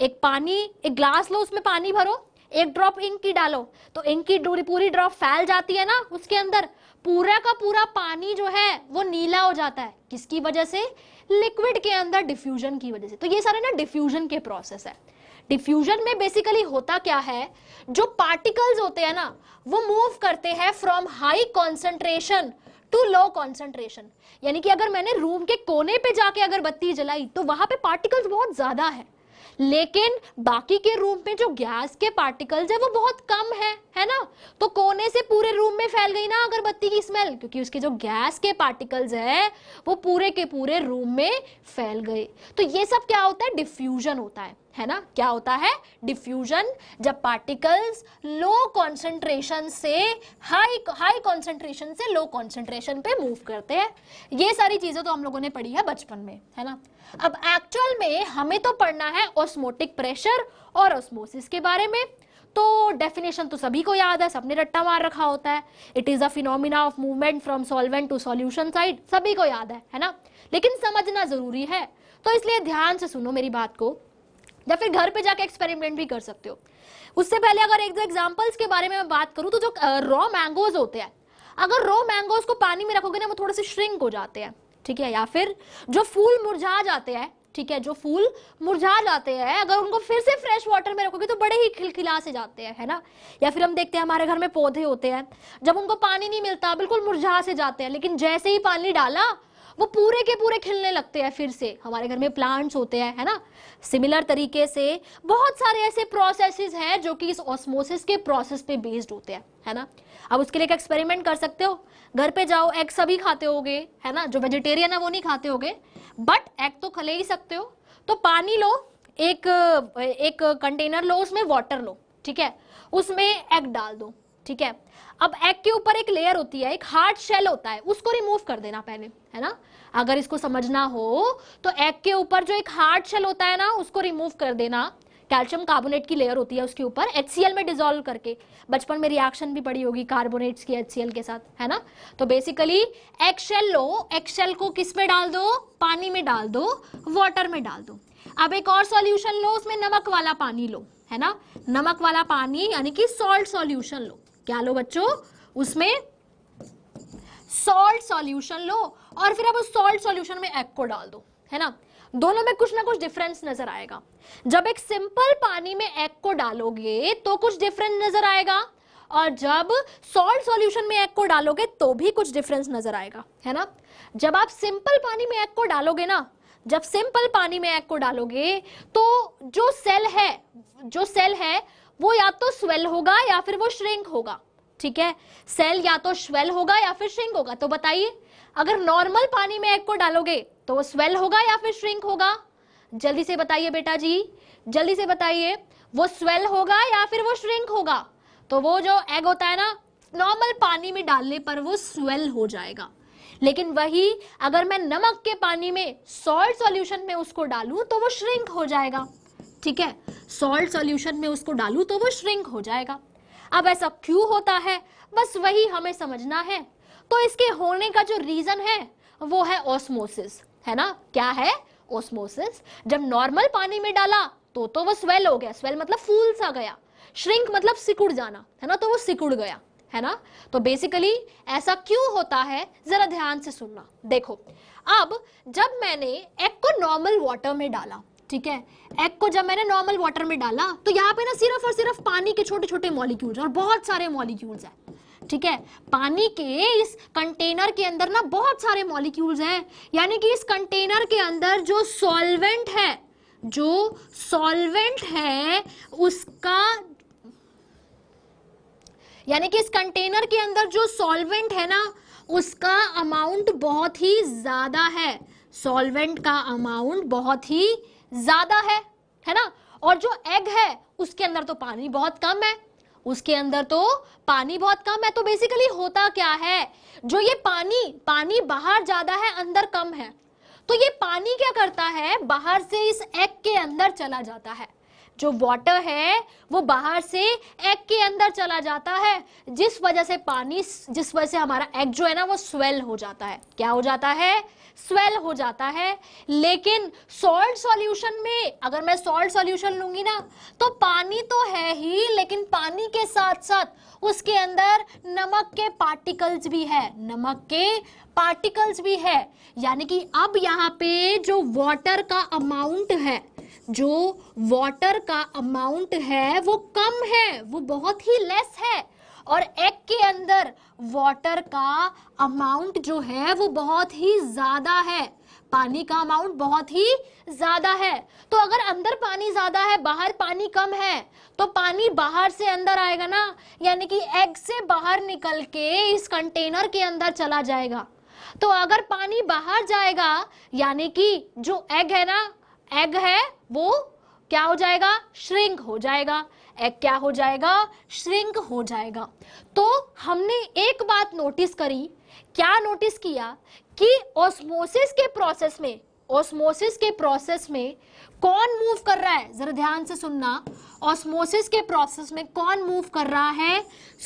S1: एक पानी एक ग्लास लो उसमें पानी भरो एक ड्रॉप इंक की डालो तो इंक की पूरी ड्रॉप फैल जाती है ना उसके अंदर पूरा का पूरा पानी जो है वो नीला हो जाता है किसकी वजह से लिक्विड के अंदर डिफ्यूजन की वजह से तो ये सारे ना डिफ्यूजन के प्रोसेस है डिफ्यूजन में बेसिकली होता क्या है जो पार्टिकल्स होते हैं ना वो मूव करते हैं from high concentration to low concentration यानी कि अगर मैंने रूम के कोने पे जाके अगर बत्ती जलाई तो वहां पे पार्टिकल्स बहुत ज्यादा है लेकिन बाकी के रूम में जो गैस के पार्टिकल्स है वो बहुत कम है है ना तो कोने से पूरे रूम में फैल गई ना अगरबत्ती की स्मेल क्योंकि उसके जो गैस के पार्टिकल्स है वो पूरे के पूरे रूम में फैल गए तो ये सब क्या होता है डिफ्यूजन होता है है ना क्या होता है डिफ्यूजन जब पार्टिकल्स लो कॉन्सेंट्रेशन से हाई हाई कॉन्सेंट्रेशन से लो कॉन्सेंट्रेशन पे मूव करते हैं ये सारी चीज़ें तो हम लोगों ने पढ़ी है बचपन में है ना अब एक्चुअल में हमें तो पढ़ना है ऑस्मोटिक प्रेशर और ऑस्मोसिस के बारे में तो डेफिनेशन तो सभी को याद है सबने रट्टा मार रखा होता है it is a phenomena of movement from solvent to solution side सभी को याद है है ना लेकिन समझना ज़रूरी है तो इसलिए ध्यान से सुनो मेरी बात को या फिर घर पे जाके एक्सपेरिमेंट भी कर सकते हो उससे पहले अगर एक दो एग्जाम्पल्स के बारे में मैं बात करूँ तो जो रॉ मैंगोज होते हैं अगर रॉ मैंगोज को पानी में रखोगे ना वो थोड़े से श्रिंक हो जाते हैं ठीक है या फिर जो फूल मुरझा जाते हैं ठीक है जो फूल मुरझा जाते हैं अगर उनको फिर से फ्रेश वाटर में रखोगे तो बड़े ही खिलखिला से जाते हैं है ना या फिर हम देखते हैं हमारे घर में पौधे होते हैं जब उनको पानी नहीं मिलता बिल्कुल मुरझा से जाते हैं लेकिन जैसे ही पानी डाला वो पूरे के पूरे खिलने लगते हैं फिर से हमारे घर में प्लांट्स होते हैं है ना सिमिलर तरीके से बहुत सारे ऐसे प्रोसेसेस हैं जो कि इस ऑस्मोसिस के प्रोसेस पे बेस्ड होते हैं है ना अब उसके लिए एक एक्सपेरिमेंट कर सकते हो घर पे जाओ एग सभी खाते होगे है ना जो वेजिटेरियन है वो नहीं खाते होगे बट एग तो खले ही सकते हो तो पानी लो एक एक कंटेनर लो उसमें वाटर लो ठीक है उसमें एग डाल दो ठीक है अब एग के ऊपर एक लेयर होती है एक हार्ड शेल होता है उसको रिमूव कर देना पहले है ना अगर इसको समझना हो तो एग के ऊपर जो एक हार्ड शेल होता है ना उसको रिमूव कर देना कैल्शियम कार्बोनेट की लेयर होती है उसके ऊपर एच में डिजोल्व करके बचपन में रिएक्शन भी पड़ी होगी कार्बोनेट्स की एच के साथ है ना तो बेसिकली एक्सेल लो एक्सेल को किस में डाल दो पानी में डाल दो वाटर में डाल दो अब एक और सॉल्यूशन लो उसमें नमक वाला पानी लो है ना नमक वाला पानी यानी कि सॉल्ट सॉल्यूशन लो क्या लो बच्चों उसमें सॉल्ट सॉल्यूशन लो और फिर अब उस सॉल्ट सॉल्यूशन में एग को डाल दो है ना दोनों में कुछ ना कुछ डिफरेंस नजर आएगा जब एक सिंपल पानी में एग को डालोगे तो कुछ डिफरेंस नजर आएगा और जब सॉल्ट सॉल्यूशन में एग को डालोगे तो भी कुछ डिफरेंस नजर आएगा है ना जब आप सिंपल पानी में एग को डालोगे ना जब सिंपल पानी में एग को डालोगे तो जो सेल है जो सेल है वो या तो स्वेल होगा या फिर वो श्रिंक होगा ठीक है सेल या तो स्वेल होगा या फिर श्रिंक होगा तो बताइए अगर नॉर्मल पानी में एग को डालोगे तो वो स्वेल होगा या फिर श्रिंक होगा जल्दी से बताइए बेटा जी जल्दी से बताइए वो स्वेल होगा या फिर वो श्रिंक होगा तो वो जो एग होता है ना नॉर्मल पानी में डालने पर वो स्वेल हो जाएगा लेकिन वही अगर मैं नमक के पानी में सॉल्ट सॉल्यूशन में उसको डालूं तो वो श्रिंक हो जाएगा ठीक है सॉल्ट सॉल्यूशन में उसको डालूं तो वो श्रिंक हो जाएगा अब ऐसा क्यों होता है बस वही हमें समझना है तो इसके होने का जो रीजन है वो है ऑस्मोसिस है ना क्या है ओस्मोसिस जब नॉर्मल पानी में डाला तो तो वो स्वेल हो गया स्वेल मतलब फूल सा गया श्रिंक मतलब सिकुड़ जाना है ना तो वो सिकुड़ गया है ना तो बेसिकली ऐसा क्यों होता है जरा ध्यान से सुनना देखो अब जब मैंने एग को नॉर्मल वाटर में डाला ठीक है एग को जब मैंने नॉर्मल वाटर में डाला तो यहाँ पे ना सिर्फ और सिर्फ पानी के छोटे छोटे मॉलिक्यूल्स और बहुत सारे मॉलिक्यूल्स हैं ठीक है पानी के इस कंटेनर के अंदर ना बहुत सारे मॉलिक्यूल्स हैं यानी कि इस कंटेनर के अंदर जो सॉल्वेंट है जो सॉल्वेंट है उसका यानी कि इस कंटेनर के अंदर जो सॉल्वेंट है ना उसका अमाउंट बहुत ही ज्यादा है सॉल्वेंट का अमाउंट बहुत ही ज्यादा है है ना और जो एग है उसके अंदर तो पानी बहुत कम है उसके अंदर तो पानी बहुत कम है तो बेसिकली होता क्या है जो ये पानी पानी बाहर ज्यादा है अंदर कम है तो ये पानी क्या करता है बाहर से इस एग के अंदर चला जाता है जो वाटर है वो बाहर से एग के अंदर चला जाता है जिस वजह से पानी जिस वजह से हमारा एग जो है ना वो स्वेल हो जाता है क्या हो जाता है स्वेल हो जाता है लेकिन सॉल्ट सॉल्यूशन में अगर मैं सॉल्ट सॉल्यूशन लूंगी ना तो पानी तो है ही लेकिन पानी के साथ साथ उसके अंदर नमक के पार्टिकल्स भी है नमक के पार्टिकल्स भी है यानी कि अब यहाँ पे जो वाटर का अमाउंट है जो वाटर का अमाउंट है वो कम है वो बहुत ही लेस है और एग के अंदर वाटर का अमाउंट जो है वो बहुत ही ज़्यादा है पानी का अमाउंट बहुत ही ज़्यादा है तो अगर अंदर पानी ज़्यादा है बाहर पानी कम है तो पानी बाहर से अंदर आएगा ना यानी कि एग से बाहर निकल के इस कंटेनर के अंदर चला जाएगा तो अगर पानी बाहर जाएगा यानी कि जो एग है ना एग है वो क्या हो जाएगा श्रिंक हो जाएगा क्या हो जाएगा श्रिंक हो जाएगा तो हमने एक बात नोटिस करी क्या नोटिस किया कि ऑस्मोसिस के प्रोसेस में ऑस्मोसिस के प्रोसेस में कौन मूव कर रहा है जरा ध्यान से सुनना ऑस्मोसिस के प्रोसेस में कौन मूव कर रहा है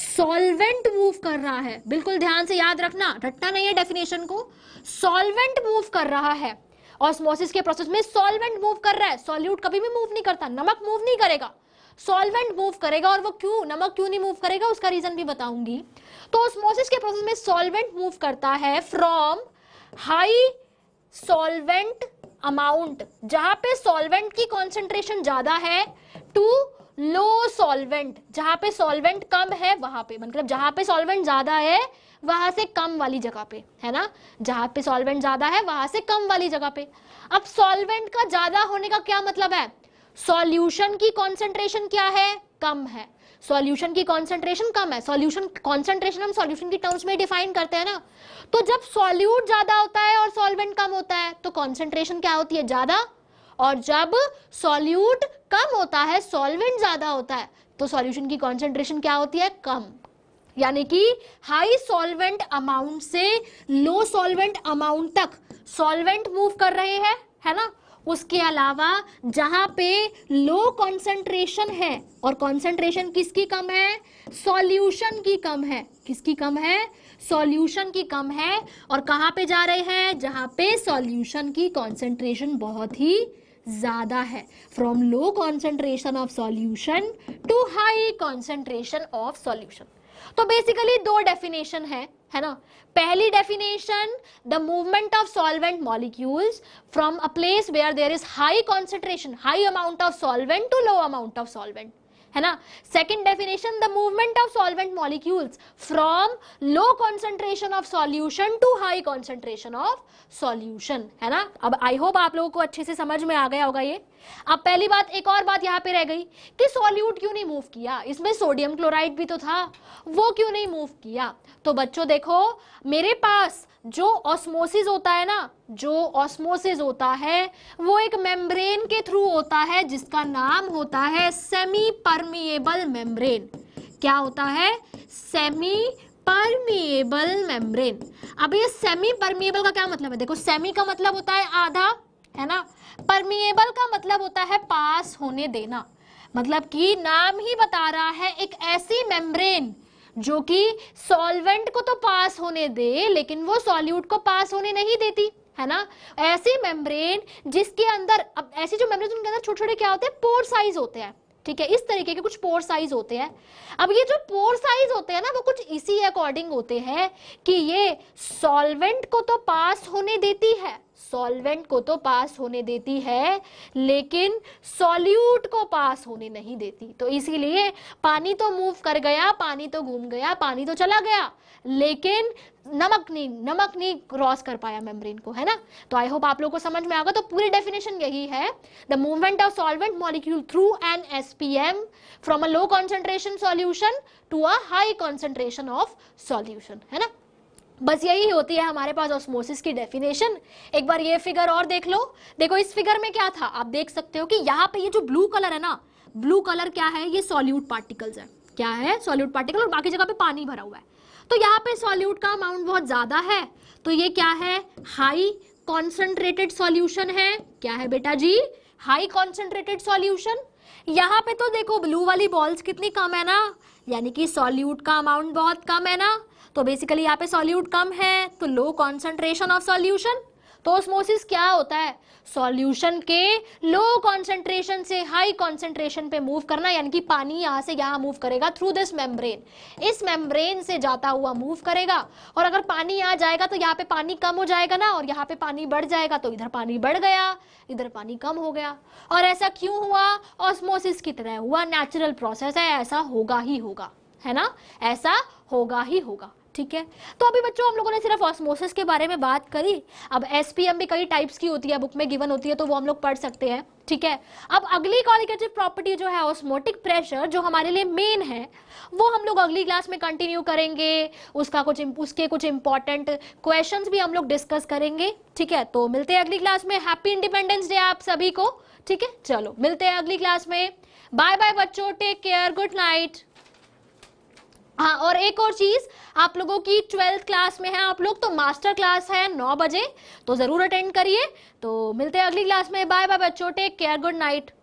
S1: सॉल्वेंट मूव कर रहा है बिल्कुल ध्यान से याद रखना रटना नहीं है डेफिनेशन को सॉल्वेंट मूव कर रहा है ऑस्मोसिस के प्रोसेस में सॉल्वेंट मूव कर रहा है सॉल्यूट कभी भी मूव नहीं करता नमक मूव नहीं करेगा सॉल्वेंट मूव करेगा और वो क्यों नमक क्यों नहीं मूव करेगा उसका रीजन भी बताऊंगी तो ऑस्मोसिस के प्रोसेस में सॉल्वेंट मूव करता है फ्रॉम हाई सॉल्वेंट अमाउंट जहां पे सॉल्वेंट की कॉन्सेंट्रेशन ज्यादा है टू लो सॉल्वेंट जहां पे सॉल्वेंट कम है वहां पे मतलब जहां पे सॉल्वेंट ज्यादा है वहां से कम वाली जगह पे है ना जहां पे सॉल्वेंट ज्यादा है वहां से कम वाली जगह पे अब सॉल्वेंट का ज्यादा होने का क्या मतलब है सॉल्यूशन की कॉन्सेंट्रेशन क्या है कम है सॉल्यूशन की कॉन्सेंट्रेशन कम है सॉल्यूशन कॉन्सेंट्रेशन हम सॉल्यूशन की टर्म्स में डिफाइन करते हैं ना तो जब सॉल्यूट ज्यादा होता है और सॉल्वेंट कम होता है तो कॉन्सेंट्रेशन क्या होती है ज्यादा और जब सॉल्यूट कम होता है सॉल्वेंट ज्यादा होता है तो सॉल्यूशन की कॉन्सेंट्रेशन क्या होती है कम यानी कि हाई सॉल्वेंट अमाउंट से लो सॉल्वेंट अमाउंट तक सॉल्वेंट मूव कर रहे हैं है ना उसके अलावा जहाँ पे लो कॉन्सेंट्रेशन है और कॉन्सेंट्रेशन किसकी कम है सॉल्यूशन की कम है किसकी कम है सॉल्यूशन की कम है और कहाँ पे जा रहे हैं जहां पे सॉल्यूशन की कॉन्सेंट्रेशन बहुत ही ज़्यादा है from low concentration of solution to high concentration of solution तो बेसिकली दो डेफिनेशन है है ना पहली definition the movement of solvent molecules from a place where there is high concentration high amount of solvent to low amount of solvent है ना second definition the movement of solvent molecules from low concentration of solution to high concentration of solution है ना अब I hope आप लोगों को अच्छे से समझ में आ गया होगा ये अब पहली बात एक और बात यहां पे रह गई कि सॉल्यूट क्यों नहीं मूव किया इसमें सोडियम क्लोराइड भी तो था वो क्यों नहीं मूव किया तो बच्चों देखो मेरे पास जो ऑस्मोसिस होता है ना जो ऑस्मोसिस होता है वो एक मेम्ब्रेन के थ्रू होता है जिसका नाम होता है सेमी परमिएबल मेम्ब्रेन क्या होता है सेमी परमिएबल मेम्ब्रेन अब ये सेमी परमिएबल का क्या मतलब है देखो सेमी का मतलब होता है आधा है ना परमिएबल का मतलब होता है पास होने देना मतलब कि नाम ही बता रहा है एक ऐसी मेम्ब्रेन जो कि सॉल्वेंट को तो पास होने दे लेकिन वो सॉल्यूट को पास होने नहीं देती है ना ऐसी मेम्ब्रेन जिसके अंदर अब ऐसी जो मेम्ब्रेन उनके अंदर छोटे छोटे क्या होते हैं पोर साइज होते हैं ठीक है इस तरीके के कुछ पोर साइज होते हैं अब ये जो पोर साइज होते हैं ना वो कुछ इसी अकॉर्डिंग होते हैं कि ये सॉल्वेंट को तो पास होने देती है सॉल्वेंट को तो पास होने देती है लेकिन सॉल्यूट को पास होने नहीं देती तो इसीलिए पानी तो मूव कर गया पानी तो घूम गया पानी तो चला गया लेकिन नमक नहीं नमक नहीं क्रॉस कर पाया मेम्ब्रेन को है ना तो आई होप आप लोगों को समझ में आगे तो पूरी डेफिनेशन यही है the movement of solvent molecule through N S P M from a low concentration solution to a high concentration of solution है ना बस यही होती है हमारे पास ऑस्मोसिस की डेफिनेशन एक बार ये फिगर और देख लो देखो इस फिगर में क्या था आप देख सकते हो कि यहाँ पे ये जो ब्लू कलर है ना ब्लू कलर क्या है ये सॉल्यूट पार्टिकल्स है क्या है सॉल्यूट पार्टिकल और बाकी जगह पे पानी भरा हुआ है तो यहाँ पे सॉल्यूट का अमाउंट बहुत ज़्यादा है तो ये क्या है हाई कॉन्सेंट्रेटेड सॉल्यूशन है क्या है बेटा जी हाई कॉन्सेंट्रेटेड सॉल्यूशन यहाँ पे तो देखो ब्लू वाली बॉल्स कितनी कम है ना यानी कि सॉल्यूट का अमाउंट बहुत कम है ना तो बेसिकली यहाँ पे सॉल्यूट कम है तो लो कॉन्सेंट्रेशन ऑफ सॉल्यूशन तो ऑस्मोसिस क्या होता है सॉल्यूशन के लो कॉन्सेंट्रेशन से हाई कॉन्सेंट्रेशन पे मूव करना यानी कि पानी यहाँ से यहाँ मूव करेगा थ्रू दिस मेम्ब्रेन इस मेम्ब्रेन से जाता हुआ मूव करेगा और अगर पानी यहाँ जाएगा तो यहाँ पे पानी कम हो जाएगा ना और यहाँ पे पानी बढ़ जाएगा तो इधर पानी बढ़ गया इधर पानी कम हो गया और ऐसा क्यों हुआ ऑस्मोसिस की तरह हुआ नेचुरल प्रोसेस है ऐसा होगा ही होगा है ना ऐसा होगा ही होगा ठीक है तो अभी बच्चों हम लोगों ने सिर्फ ऑस्मोसिस के बारे में बात करी अब एस भी कई टाइप्स की होती है बुक में गिवन होती है तो वो हम लोग पढ़ सकते हैं ठीक है अब अगली कॉलिगेटिव प्रॉपर्टी जो है ऑस्मोटिक प्रेशर जो हमारे लिए मेन है वो हम लोग अगली क्लास में कंटिन्यू करेंगे उसका कुछ उसके कुछ इंपॉर्टेंट क्वेश्चन भी हम लोग डिस्कस करेंगे ठीक है तो मिलते हैं अगली क्लास में हैप्पी इंडिपेंडेंस डे आप सभी को ठीक है चलो मिलते हैं अगली क्लास में बाय बाय बच्चों टेक केयर गुड नाइट हाँ और एक और चीज आप लोगों की ट्वेल्थ क्लास में है आप लोग तो मास्टर क्लास है नौ बजे तो जरूर अटेंड करिए तो मिलते हैं अगली क्लास में बाय बाय बच्चों टेक केयर गुड नाइट